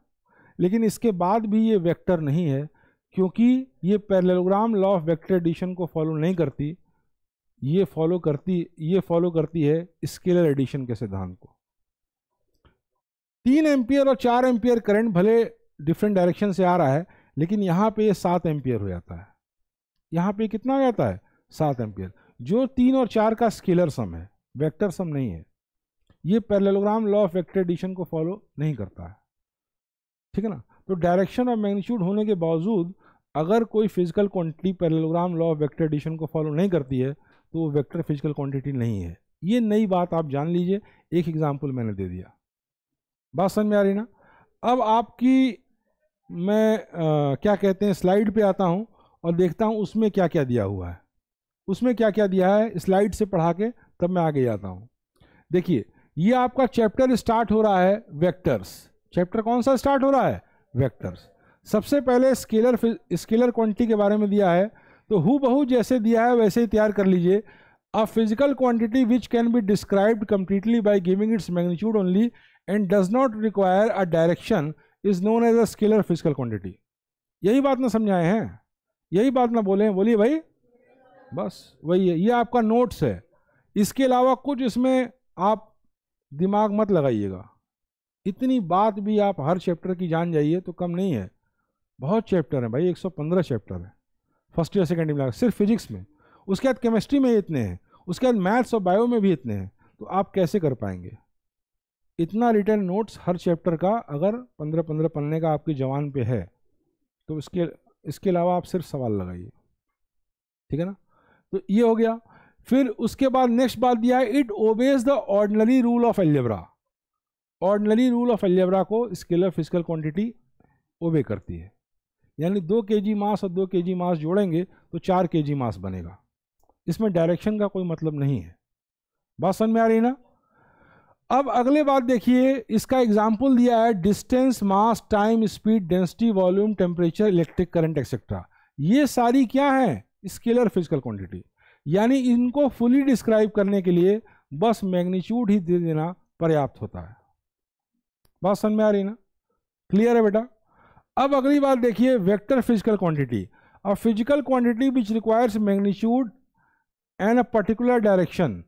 लेकिन इसके बाद भी ये वेक्टर नहीं है क्योंकि ये parallelogram law of vector addition को फॉलो नहीं करती ये फॉलो करती ये फॉलो करती है स्केलर एडिशन के सिद्धांत को तीन एम्पियर और चार एम्पियर करंट भले डिफरेंट डायरेक्शन से आ रहा है लेकिन यहाँ पे ये सात एम्पियर हो जाता है यहाँ पे कितना हो जाता है सात एम्पियर जो तीन और चार का स्केलर सम है वेक्टर सम नहीं है ये parallelogram law of vector addition को फॉलो नहीं करता है ठीक है ना तो डायरेक्शन और मैग्नीट्यूड होने के बावजूद अगर कोई physical quantity parallelogram law of vector addition को फॉलो नहीं करती है तो वो वेक्टर फिजिकल क्वांटिटी नहीं है ये नई बात आप जान लीजिए एक एग्जाम्पल मैंने दे दिया बात समझ में आ रही ना अब आपकी मैं आ, क्या कहते हैं स्लाइड पे आता हूँ और देखता हूँ उसमें क्या क्या दिया हुआ है उसमें क्या क्या दिया है स्लाइड से पढ़ा के तब मैं आगे जाता हूँ देखिए ये आपका चैप्टर स्टार्ट हो रहा है वैक्टर्स चैप्टर कौन सा स्टार्ट हो रहा है वेक्टर्स सबसे पहले स्केलर स्केलर क्वांटिटी के बारे में दिया है तो हु बहू जैसे दिया है वैसे ही तैयार कर लीजिए a physical quantity which can be described completely by giving its magnitude only and does not require a direction is known as a scalar physical quantity यही बात ना समझाए हैं यही बात ना बोले बोलिए भाई बस वही है ये आपका नोट्स है इसके अलावा कुछ इसमें आप दिमाग मत लगाइएगा इतनी बात भी आप हर चैप्टर की जान जाइए तो कम नहीं है बहुत चैप्टर हैं भाई 115 चैप्टर हैं फर्स्ट ईयर सेकेंड ईयर सिर्फ फिजिक्स में उसके बाद केमिस्ट्री में इतने हैं उसके बाद मैथ्स और बायो में भी इतने हैं तो आप कैसे कर पाएंगे इतना रिटर्न नोट्स हर चैप्टर का अगर पंद्रह पंद्रह पन्ने का आपकी जवान पे है तो इसके इसके अलावा आप सिर्फ सवाल लगाइए ठीक है ना तो ये हो गया फिर उसके बाद नेक्स्ट बात दिया है it obeys the ordinary rule of algebra ordinary rule of algebra को स्केलर फिजिकल क्वांटिटी ओबे करती है यानी दो के जी मास और दो के जी मास जोड़ेंगे तो चार के जी मास बनेगा इसमें डायरेक्शन का कोई मतलब नहीं है बात समझ में आ रही ना अब अगले बात देखिए इसका एग्जाम्पल दिया है distance mass time speed density volume temperature electric current etcetera ये सारी क्या है स्केलर फिजिकल क्वांटिटी यानी इनको फुली डिस्क्राइब करने के लिए बस मैग्नीच्यूड ही दे देना पर्याप्त होता है बात समझ में आ रही ना क्लियर है बेटा अब अगली बात देखिए वेक्टर फिजिकल क्वांटिटी अब physical quantity which requires magnitude and a particular direction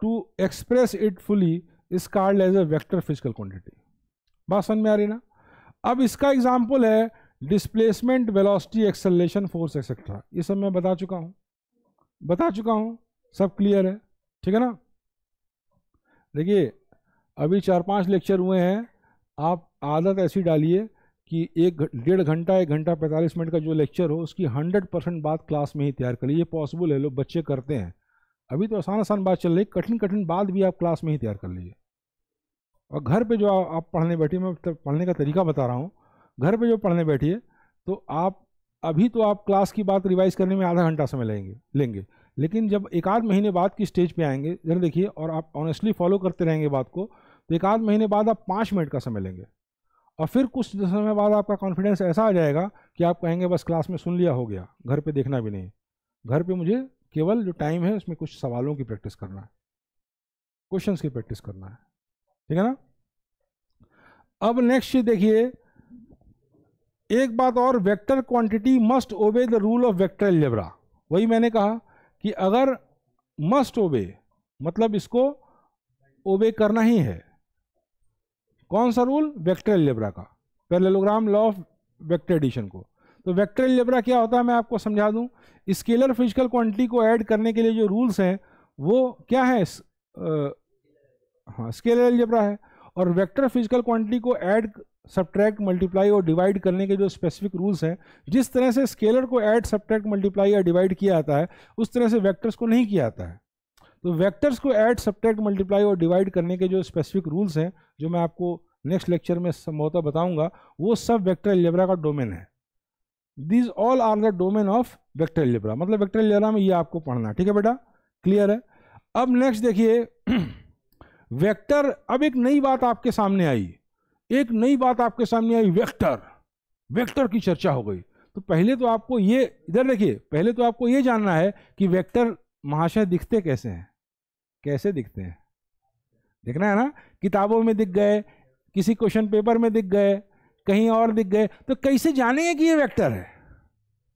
to express it fully is called as a vector physical quantity बात समझ में आ रही ना अब इसका एग्जाम्पल है displacement velocity acceleration force etcetera ये सब मैं बता चुका हूँ बता चुका हूँ सब क्लियर है ठीक है ना देखिए अभी चार पांच लेक्चर हुए हैं आप आदत ऐसी डालिए कि एक डेढ़ घंटा एक घंटा पैंतालीस मिनट का जो लेक्चर हो उसकी हंड्रेड परसेंट बात क्लास में ही तैयार करिए ये पॉसिबल है लोग बच्चे करते हैं अभी तो आसान आसान बात चल रही है कठिन कठिन बात भी आप क्लास में ही तैयार कर लीजिए और घर पर जो आप पढ़ने बैठिए मैं तो पढ़ने का तरीका बता रहा हूँ घर पर जो पढ़ने बैठिए तो आप अभी तो आप क्लास की बात रिवाइज करने में आधा घंटा समय लेंगे लेंगे लेकिन जब एक आध महीने बाद की स्टेज पे आएंगे जरा देखिए और आप ऑनेस्टली फॉलो करते रहेंगे बात को तो एक आध महीने बाद आप पाँच मिनट का समय लेंगे और फिर कुछ समय बाद आपका कॉन्फिडेंस ऐसा आ जाएगा कि आप कहेंगे बस क्लास में सुन लिया हो गया घर पर देखना भी नहीं घर पर मुझे केवल जो टाइम है उसमें कुछ सवालों की प्रैक्टिस करना है क्वेश्चन की प्रैक्टिस करना है ठीक है ना अब नेक्स्ट देखिए एक बात और vector quantity must obey the rule of vector algebra वही मैंने कहा कि अगर मस्ट ओबे मतलब इसको ओबे करना ही है कौन सा रूल वेक्टर लेब्रा का parallelogram law of vector addition को तो वेक्टर लेब्रा क्या होता है मैं आपको समझा दूं स्केलर फिजिकल क्वांटिटी को ऐड करने के लिए जो रूल्स हैं वो क्या है आ, हाँ स्केलर एलजेब्रा है और वेक्टर फिजिकल क्वांटिटी को ऐड सब्ट्रैक्ट मल्टीप्लाई और डिवाइड करने के जो स्पेसिफिक रूल्स हैं जिस तरह से स्केलर को ऐड सब्ट्रैक्ट मल्टीप्लाई या डिवाइड किया जाता है उस तरह से वेक्टर्स को नहीं किया जाता है तो वेक्टर्स को ऐड सब्ट्रैक्ट मल्टीप्लाई और डिवाइड करने के जो स्पेसिफिक रूल्स हैं जो मैं आपको नेक्स्ट लेक्चर में संभवतः बताऊंगा वो सब वैक्टर एलिब्रा का डोमेन है these all are the domain of vector algebra मतलब वैक्टर एलिब्रा में ये आपको पढ़ना ठीक है बेटा क्लियर है अब नेक्स्ट देखिए वेक्टर <clears throat> अब एक नई बात आपके सामने आई एक नई बात आपके सामने आई वेक्टर वेक्टर की चर्चा हो गई तो पहले तो आपको ये इधर देखिए पहले तो आपको ये जानना है कि वेक्टर महाशय दिखते कैसे हैं कैसे दिखते हैं देखना है ना किताबों में दिख गए किसी क्वेश्चन पेपर में दिख गए कहीं और दिख गए तो कैसे जानेंगे कि ये वेक्टर है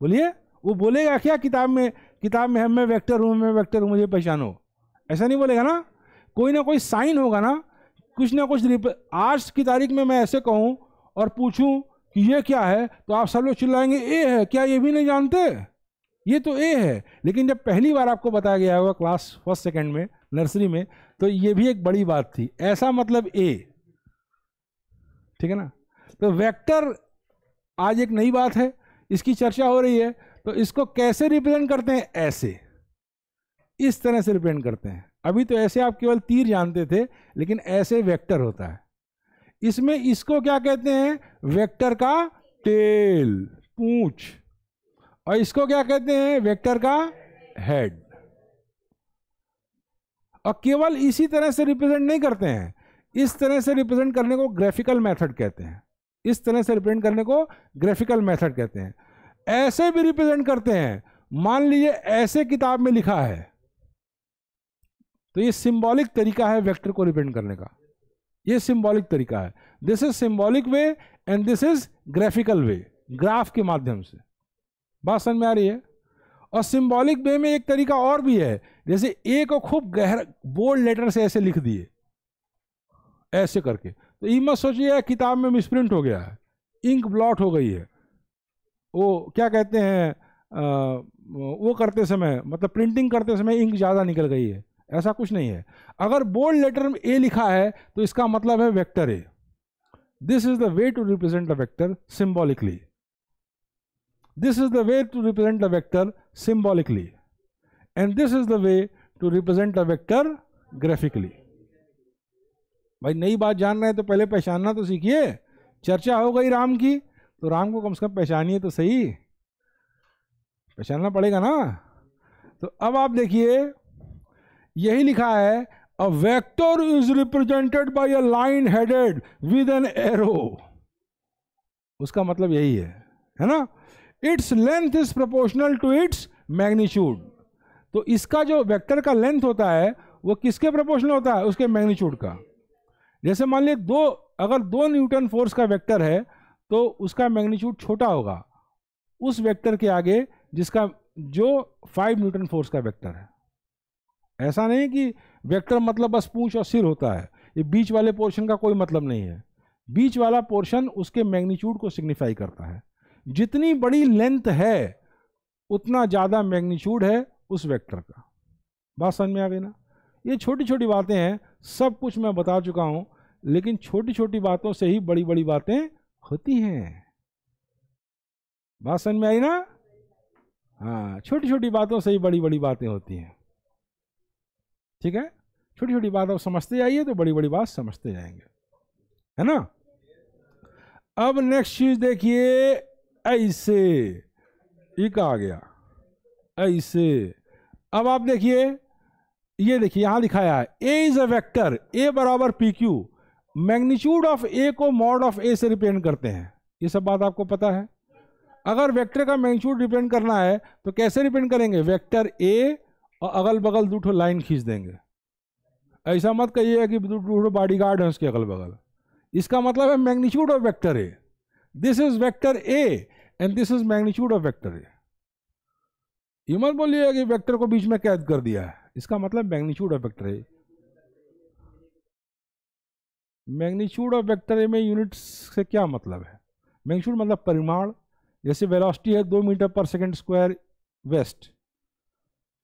बोलिए वो बोलेगा क्या किताब में किताब में हम मैं वैक्टर हूँ मैं वैक्टर हूँ मुझे पहचानो ऐसा नहीं बोलेगा ना कोई ना कोई साइन होगा ना कुछ ना कुछ आज की तारीख में मैं ऐसे कहूँ और पूछूं कि ये क्या है तो आप सब लोग चिल्लाएंगे ए है क्या ये भी नहीं जानते ये तो ए है लेकिन जब पहली बार आपको बताया गया होगा क्लास फर्स्ट सेकेंड में नर्सरी में तो ये भी एक बड़ी बात थी ऐसा मतलब ए ठीक है ना तो वेक्टर आज एक नई बात है इसकी चर्चा हो रही है तो इसको कैसे रिप्रेजेंट करते हैं ऐसे इस तरह से रिप्रेजेंट करते हैं अभी तो ऐसे आप केवल तीर जानते थे लेकिन ऐसे वेक्टर होता है इसमें इसको क्या कहते हैं वेक्टर का टेल पूछ और इसको क्या कहते हैं वेक्टर का हेड और केवल इसी तरह से रिप्रेजेंट नहीं करते हैं इस तरह से रिप्रेजेंट करने को ग्राफिकल मेथड कहते हैं इस तरह से रिप्रेजेंट करने को ग्राफिकल मेथड कहते हैं ऐसे भी रिप्रेजेंट करते हैं मान लीजिए ऐसे किताब में लिखा है तो ये सिंबॉलिक तरीका है वेक्टर को रिप्रेजेंट करने का ये सिंबॉलिक तरीका है this is symbolic way and this is graphical way graph के माध्यम से बात समझ में आ रही है और सिंबॉलिक वे में एक तरीका और भी है जैसे ए को खूब गहरा बोल्ड लेटर से ऐसे लिख दिए ऐसे करके तो ये मत सोचिए किताब में मिसप्रिंट हो गया है इंक ब्लॉट हो गई है वो क्या कहते हैं वो करते समय मतलब प्रिंटिंग करते समय इंक ज़्यादा निकल गई है ऐसा कुछ नहीं है अगर बोल्ड लेटर में ए लिखा है तो इसका मतलब है vector A this is the way to represent a vector symbolically this is the way to represent a vector symbolically and this is the way to represent a vector graphically भाई नई बात जान रहे हैं तो पहले पहचानना तो सीखिए चर्चा हो गई राम की तो राम को कम से कम पहचानिए तो सही पहचानना पड़ेगा ना तो अब आप देखिए यही लिखा है a vector is represented by a line headed with an arrow उसका मतलब यही है है ना its length is proportional to its magnitude तो इसका जो वेक्टर का लेंथ होता है वो किसके प्रोपोर्शनल होता है उसके मैग्नीच्यूड का जैसे मान लीजिए दो अगर दो न्यूटन फोर्स का वेक्टर है तो उसका मैग्नीच्यूड छोटा होगा उस वेक्टर के आगे जिसका जो फाइव न्यूटन फोर्स का वेक्टर है ऐसा नहीं कि वेक्टर मतलब बस पूंछ और सिर होता है ये बीच वाले पोर्शन का कोई मतलब नहीं है बीच वाला पोर्शन उसके मैग्नीच्यूड को सिग्निफाई करता है जितनी बड़ी लेंथ है उतना ज़्यादा मैग्नीच्यूड है उस वेक्टर का बात समझ में आ गई ना ये छोटी छोटी बातें हैं सब कुछ मैं बता चुका हूँ लेकिन छोटी छोटी बातों से ही बड़ी बड़ी बातें होती हैं बात समझ में आई ना हाँ छोटी छोटी बातों से ही बड़ी बड़ी बातें होती हैं ठीक है छोटी छोटी बात आप समझते जाइए तो बड़ी बड़ी बात समझते जाएंगे है ना अब नेक्स्ट चीज देखिए ऐसे एक आ गया ऐसे अब आप देखिए ये देखिए यहां दिखाया है ए इज अ वेक्टर ए बराबर P Q magnitude of A को मॉड ऑफ ए से रिप्रेजेंट करते हैं ये सब बात आपको पता है अगर वेक्टर का मैग्नीट्यूड रिप्रेजेंट करना है तो कैसे रिप्रेजेंट करेंगे वेक्टर ए और अगल बगल दो लाइन खींच देंगे ऐसा मत कहिए कि दो बॉडी गार्ड है उसके अगल बगल इसका मतलब है magnitude of vector A this is vector A and this is magnitude of vector A ये मत बोलिए कि वेक्टर को बीच में कैद कर दिया है इसका मतलब magnitude of vector A magnitude of vector A में यूनिट से क्या मतलब है मैग्नीट्यूड मतलब परिमाण जैसे वेलोसिटी है दो मीटर पर सेकंड स्क्वायर वेस्ट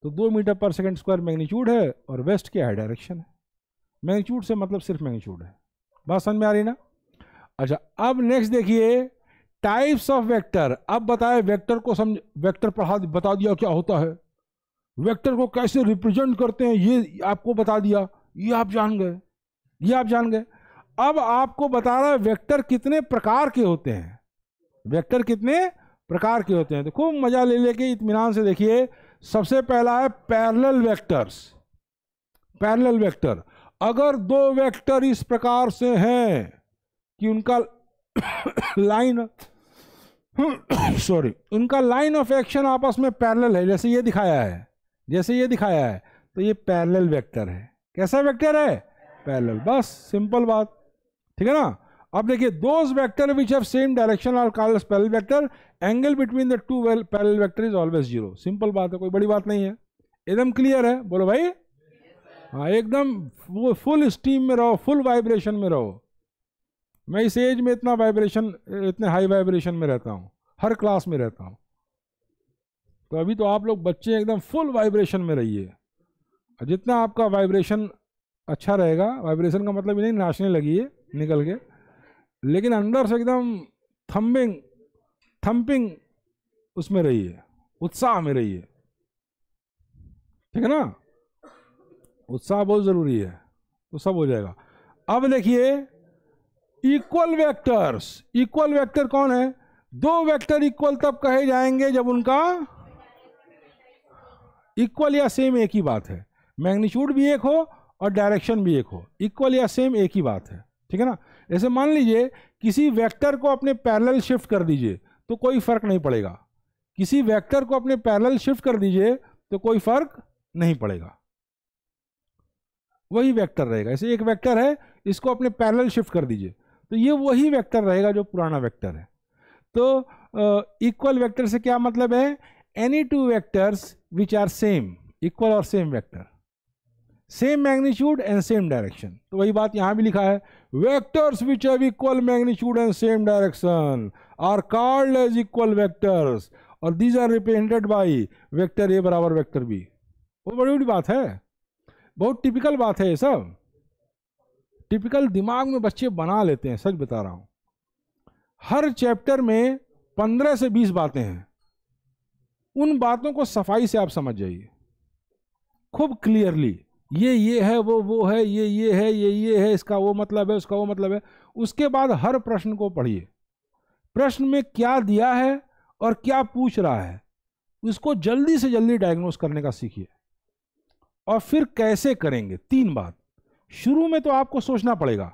तो दो मीटर पर सेकेंड स्क्वायर मैग्नीट्यूड है और वेस्ट क्या है डायरेक्शन है मैग्नीट्यूड से मतलब सिर्फ मैग्नीट्यूड है बात समझ में आ रही ना अच्छा अब नेक्स्ट देखिए टाइप्स ऑफ वेक्टर अब बताए वेक्टर को समझ वेक्टर पढ़ा बता दिया क्या होता है वेक्टर को कैसे रिप्रेजेंट करते हैं ये आपको बता दिया ये आप जान गए ये आप जान गए अब आपको बता रहा है वेक्टर कितने प्रकार के होते हैं वेक्टर कितने प्रकार के होते हैं तो खूब मजा ले लेके इतमान से देखिए सबसे पहला है पैरेलल वेक्टर्स पैरेलल वेक्टर अगर दो वेक्टर इस प्रकार से हैं कि उनका लाइन सॉरी उनका लाइन ऑफ एक्शन आपस में पैरेलल है जैसे ये दिखाया है जैसे ये दिखाया है तो ये पैरेलल वेक्टर है कैसा वेक्टर है पैरेलल बस सिंपल बात ठीक है ना अब देखिए those vector which have same direction are called parallel vector vector angle between the two parallel vector is always zero simple बात है कोई बड़ी बात नहीं है एकदम क्लियर है बोलो भाई हाँ एकदम वो फुल स्टीम में रहो फुल वाइब्रेशन में रहो मैं इस एज में इतना वाइब्रेशन इतने हाई वाइब्रेशन में रहता हूँ हर क्लास में रहता हूँ तो अभी तो आप लोग बच्चे एकदम फुल वाइब्रेशन में रहिए जितना आपका वाइब्रेशन अच्छा रहेगा वाइब्रेशन का मतलब ये नहीं नाचने लगी है निकल के लेकिन अंदर से एकदम थम्बिंग थम्पिंग उसमें रहिए उत्साह में रहिए ठीक है ना उत्साह बहुत ज़रूरी है तो सब हो जाएगा अब देखिए इक्वल वेक्टर्स इक्वल वेक्टर कौन है दो वेक्टर इक्वल तब कहे जाएंगे जब उनका इक्वल या सेम एक ही बात है मैग्नीट्यूड भी एक हो और डायरेक्शन भी एक हो इक्वल या सेम एक ही बात है ठीक है ना ऐसे मान लीजिए किसी वेक्टर को अपने पैरेलल शिफ्ट कर दीजिए तो कोई फर्क नहीं पड़ेगा किसी वेक्टर को अपने पैरेलल शिफ्ट कर दीजिए तो कोई फर्क नहीं पड़ेगा वही वेक्टर रहेगा ऐसे एक वेक्टर है इसको अपने पैरेलल शिफ्ट कर दीजिए तो ये वही वेक्टर रहेगा जो पुराना वेक्टर है तो इक्वल वेक्टर से क्या मतलब है any two vectors which are same equal और same vector same magnitude and same direction तो वही बात यहां भी लिखा है vectors which have equal magnitude and same direction are called as equal vectors और these are represented by vector A बराबर वेक्टर बी वो बड़ी बड़ी बात है बहुत टिपिकल बात है ये सब टिपिकल दिमाग में बच्चे बना लेते हैं सच बता रहा हूं हर चैप्टर में पंद्रह से बीस बातें हैं उन बातों को सफाई से आप समझ जाइए खूब क्लियरली ये ये है वो वो है ये ये है ये ये है इसका वो मतलब है उसका वो मतलब है उसके बाद हर प्रश्न को पढ़िए प्रश्न में क्या दिया है और क्या पूछ रहा है उसको जल्दी से जल्दी डायग्नोस करने का सीखिए और फिर कैसे करेंगे तीन बात शुरू में तो आपको सोचना पड़ेगा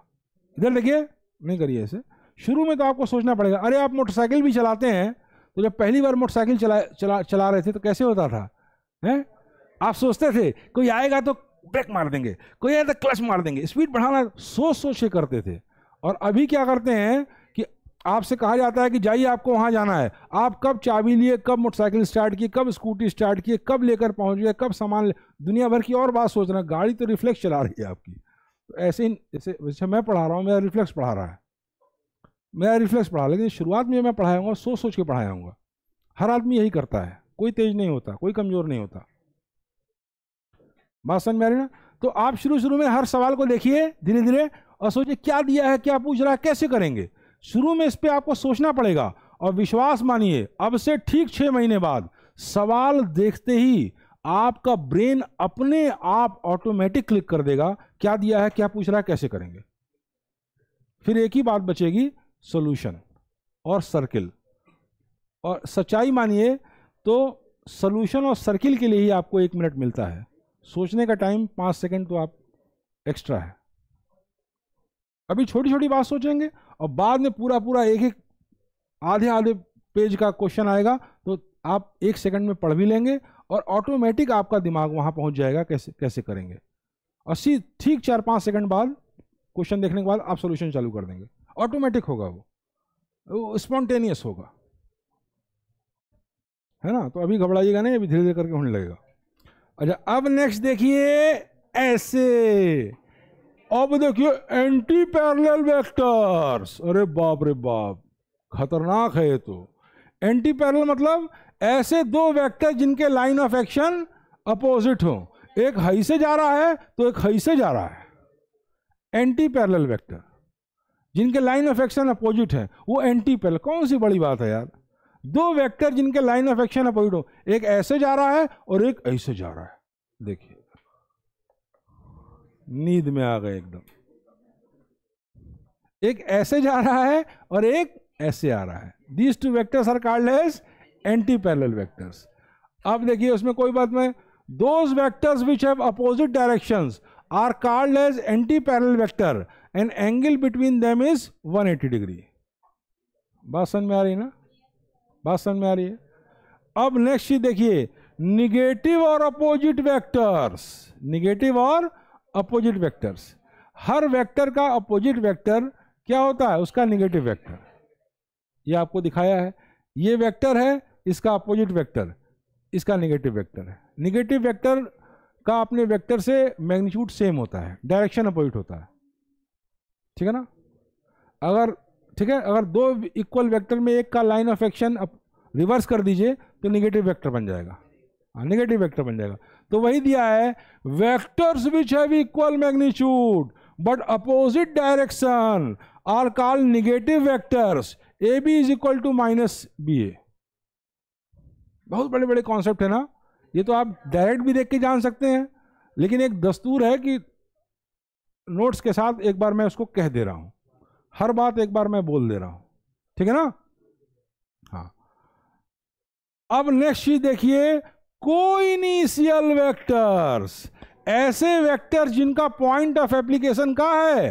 इधर देखिए नहीं करिए ऐसे शुरू में तो आपको सोचना पड़ेगा अरे आप मोटरसाइकिल भी चलाते हैं तो जब पहली बार मोटरसाइकिल चला चला चला रहे थे तो कैसे होता था हैं आप सोचते थे कोई आएगा तो ब्रेक मार देंगे कोई आया तो क्लच मार देंगे स्पीड बढ़ाना सोच सोच के करते थे और अभी क्या करते हैं कि आपसे कहा जाता है कि जाइए आपको वहाँ जाना है आप कब चाबी लिए कब मोटरसाइकिल स्टार्ट किए कब स्कूटी स्टार्ट किए कब लेकर पहुँच गए कब सामान दुनिया भर की और बात सोच रहे हैं गाड़ी तो रिफ्लेक्स चला रही है आपकी तो ऐसे ऐसे जैसे मैं पढ़ा रहा हूँ मेरा रिफ्लेक्स पढ़ा रहा है मेरा रिफ्लेक्स पढ़ा लेकिन शुरुआत में मैं पढ़ाया हूँ सोच सोच के पढ़ाया हूँ हर आदमी यही करता है कोई तेज नहीं होता कोई कमज़ोर नहीं होता बात समझ में आ रही ना तो आप शुरू शुरू में हर सवाल को देखिए धीरे धीरे और सोचिए क्या दिया है क्या पूछ रहा है कैसे करेंगे शुरू में इस पर आपको सोचना पड़ेगा और विश्वास मानिए अब से ठीक छः महीने बाद सवाल देखते ही आपका ब्रेन अपने आप ऑटोमेटिक क्लिक कर देगा क्या दिया है क्या पूछ रहा है कैसे करेंगे फिर एक ही बात बचेगी सोल्यूशन और सर्किल और सच्चाई मानिए तो सोल्यूशन और सर्किल के लिए ही आपको एक मिनट मिलता है सोचने का टाइम पाँच सेकंड तो आप एक्स्ट्रा है अभी छोटी छोटी बात सोचेंगे और बाद में पूरा पूरा एक एक आधे आधे पेज का क्वेश्चन आएगा तो आप एक सेकंड में पढ़ भी लेंगे और ऑटोमेटिक आपका दिमाग वहां पहुंच जाएगा कैसे कैसे करेंगे और सी ठीक चार पाँच सेकंड बाद क्वेश्चन देखने के बाद आप सोल्यूशन चालू कर देंगे ऑटोमेटिक होगा वो स्पॉन्टेनियस होगा है ना तो अभी घबराइएगा नहीं अभी धीरे धीरे करके होने लगेगा अच्छा अब नेक्स्ट देखिए ऐसे अब देखिए एंटी पैरेलल वेक्टर्स अरे बाप रे बाप खतरनाक है ये तो एंटी पैरेलल मतलब ऐसे दो वेक्टर जिनके लाइन ऑफ एक्शन अपोजिट हो एक हई से जा रहा है तो एक हई से जा रहा है एंटी पैरेलल वेक्टर जिनके लाइन ऑफ एक्शन अपोजिट है वो एंटी पैरेलल कौन सी बड़ी बात है यार दो वेक्टर जिनके लाइन ऑफ एक्शन अपोजिट हो एक ऐसे जा रहा है और एक ऐसे जा रहा है देखिए नींद में आ गए एकदम एक ऐसे जा रहा है और एक ऐसे आ रहा है these two vectors are called anti parallel vectors अब देखिए उसमें कोई बात नहीं those vectors which have opposite direction are called as anti parallel vector and angle between them is 180 degree बात समझ में आ रही ना बात समझ में आ रही है अब नेक्स्ट चीज देखिए निगेटिव और अपोजिट वेक्टर्स निगेटिव और अपोजिट वेक्टर्स हर वेक्टर का अपोजिट वेक्टर क्या होता है उसका निगेटिव वेक्टर ये आपको दिखाया है ये वेक्टर है इसका अपोजिट वेक्टर इसका निगेटिव वेक्टर है निगेटिव वेक्टर का अपने वेक्टर से मैग्नीट्यूड सेम होता है डायरेक्शन अपोजिट होता है ठीक है ना अगर ठीक है अगर दो इक्वल वेक्टर में एक का लाइन ऑफ एक्शन रिवर्स कर दीजिए तो निगेटिव वेक्टर बन जाएगा हाँ निगेटिव वेक्टर बन जाएगा तो वही दिया है vectors which have equal magnitude but opposite direction are call negative vectors A B is equal to minus B A बहुत बड़े बड़े कॉन्सेप्ट है ना ये तो आप डायरेक्ट भी देख के जान सकते हैं लेकिन एक दस्तूर है कि नोट्स के साथ एक बार मैं उसको कह दे रहा हूं हर बात एक बार मैं बोल दे रहा हूं ठीक है ना हाँ अब नेक्स्ट चीज देखिए कोइनिशियल वेक्टर्स ऐसे वेक्टर जिनका पॉइंट ऑफ एप्लीकेशन का है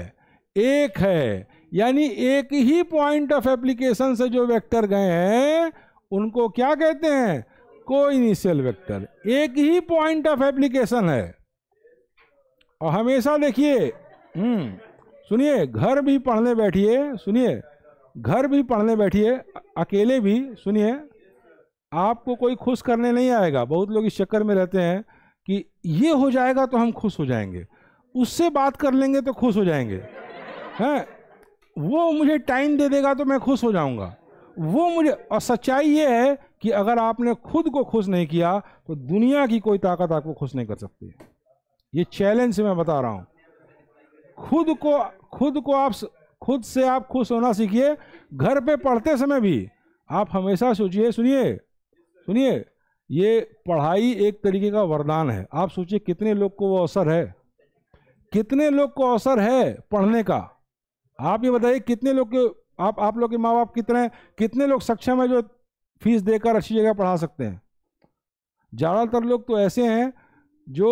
एक है यानी एक ही पॉइंट ऑफ एप्लीकेशन से जो वेक्टर गए हैं उनको क्या कहते हैं को इनिशियल वेक्टर एक ही पॉइंट ऑफ एप्लीकेशन है और हमेशा देखिए हम्म सुनिए घर भी पढ़ने बैठिए सुनिए घर भी पढ़ने बैठिए अकेले भी सुनिए आपको कोई खुश करने नहीं आएगा बहुत लोग इस चक्कर में रहते हैं कि ये हो जाएगा तो हम खुश हो जाएंगे उससे बात कर लेंगे तो खुश हो जाएंगे हैं वो मुझे टाइम दे देगा तो मैं खुश हो जाऊंगा वो मुझे और सच्चाई ये है कि अगर आपने खुद को खुश नहीं किया तो दुनिया की कोई ताकत आपको खुश नहीं कर सकती ये चैलेंज से मैं बता रहा हूँ खुद को खुद को आप खुद से आप खुश होना सीखिए घर पे पढ़ते समय भी आप हमेशा सोचिए सुनिए सुनिए ये पढ़ाई एक तरीके का वरदान है आप सोचिए कितने लोग को वो अवसर है कितने लोग को अवसर है पढ़ने का आप ये बताइए कितने लोग के आप आप लोग के माँ बाप कितने कितने लोग सक्षम है जो फीस देकर अच्छी जगह पढ़ा सकते हैं ज़्यादातर लोग तो ऐसे हैं जो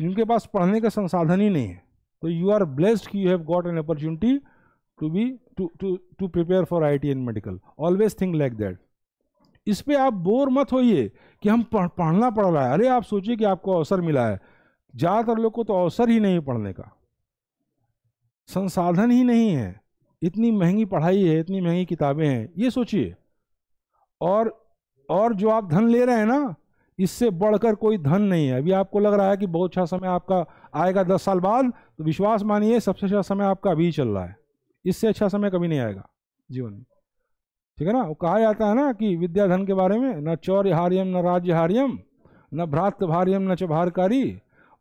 जिनके पास पढ़ने का संसाधन ही नहीं है So तो you are blessed you have got an opportunity to be to to to prepare for IT and medical. Always think like that. इस पर आप बोर मत होइए कि हम पढ़ना पड़ रहा है अरे आप सोचिए कि आपको अवसर मिला है ज़्यादातर लोग को तो अवसर ही नहीं पढ़ने का संसाधन ही नहीं है इतनी महंगी पढ़ाई है इतनी महंगी किताबें हैं ये सोचिए और और जो आप धन ले रहे हैं ना इससे बढ़कर कोई धन नहीं है अभी आपको लग रहा है कि बहुत अच्छा समय आपका आएगा दस साल बाद तो विश्वास मानिए सबसे अच्छा समय आपका अभी चल रहा है इससे अच्छा समय कभी नहीं आएगा जीवन में ठीक है ना वो कहा जाता है ना कि विद्याधन के बारे में न चौर्य हार्यम न राज्य हार्यम न भ्रात भार्यम न चारकारी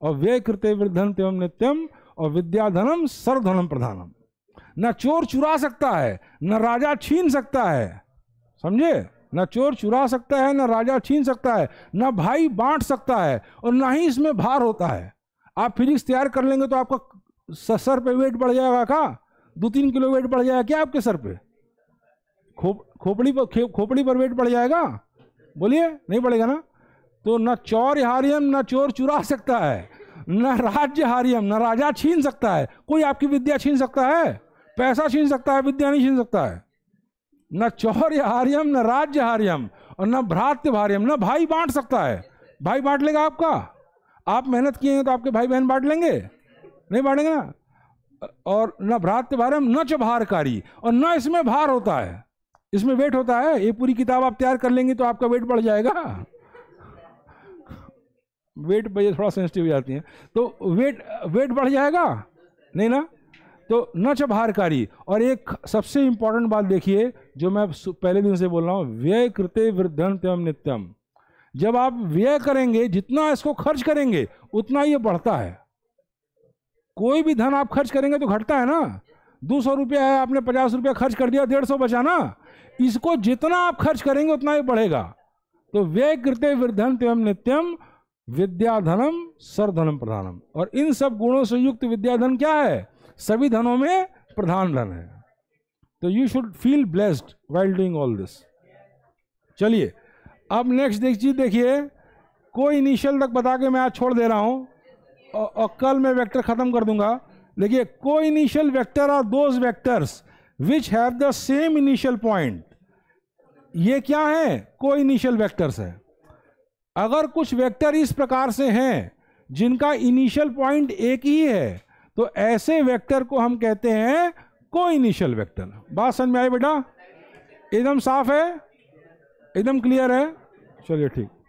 और व्यय कृत्य वृद्धन एवं नित्यम और विद्याधनम सर्वधनम प्रधानम न चोर चुरा सकता है न राजा छीन सकता है समझे ना चोर चुरा सकता है ना राजा छीन सकता है ना भाई बांट सकता है और ना ही इसमें भार होता है आप फिजिक्स तैयार कर लेंगे तो आपका सर पे वेट बढ़ जाएगा क्या दो तीन किलो वेट बढ़ जाएगा क्या आपके सर पे खोप खोपड़ी पर खोपड़ी पर वेट बढ़ जाएगा बोलिए नहीं बढ़ेगा ना तो ना चोर हारियम ना चोर चुरा सकता है ना राज्य हारियम ना राजा छीन सकता है कोई आपकी विद्या छीन सकता है पैसा छीन सकता है विद्या नहीं छीन सकता है न चौर्य हार्यम न राज्य हार्यम और न भ्रात भार्यम न भाई बांट सकता है भाई बांट लेगा आपका आप मेहनत किए हैं तो आपके भाई बहन बांट लेंगे नहीं बांटेंगे ना और न भ्रात्य भार्यम न च भारकारी और न इसमें भार होता है इसमें वेट होता है ये पूरी किताब आप तैयार कर लेंगे तो आपका वेट बढ़ जाएगा वेट भैया थोड़ा सेंसिटिव हो जाती है तो वेट वेट बढ़ जाएगा नहीं ना तो न भारकारी और एक सबसे इंपॉर्टेंट बात देखिए जो मैं पहले दिन से बोल रहा हूँ व्यय कृत्य वृद्धन त्यम नित्यम जब आप व्यय करेंगे जितना इसको खर्च करेंगे उतना ये बढ़ता है कोई भी धन आप खर्च करेंगे तो घटता है ना दो सौ रुपया है आपने पचास रुपया खर्च कर दिया डेढ़ सौ बचाना इसको जितना आप खर्च करेंगे उतना ही बढ़ेगा तो व्यय कृत्य वृद्धन त्यम नित्यम विद्याधनम सरधनम प्रधानम और इन सब गुणों से युक्त विद्याधन क्या है सभी धनों में प्रधान धन है तो you should feel blessed while doing all this चलिए अब नेक्स्ट देख चीज देखिए कोई इनिशियल तक बता के मैं आज छोड़ दे रहा हूँ और, और कल मैं वेक्टर ख़त्म कर दूंगा देखिए को इनिशियल वैक्टर और those vectors which have the same initial point ये क्या है को इनिशियल वैक्टर्स है अगर कुछ वैक्टर इस प्रकार से हैं जिनका इनिशियल पॉइंट एक ही है तो ऐसे वेक्टर को हम कहते हैं को इनिशियल वैक्टर बात समझ में आई बेटा एकदम साफ है एकदम क्लियर है चलिए ठीक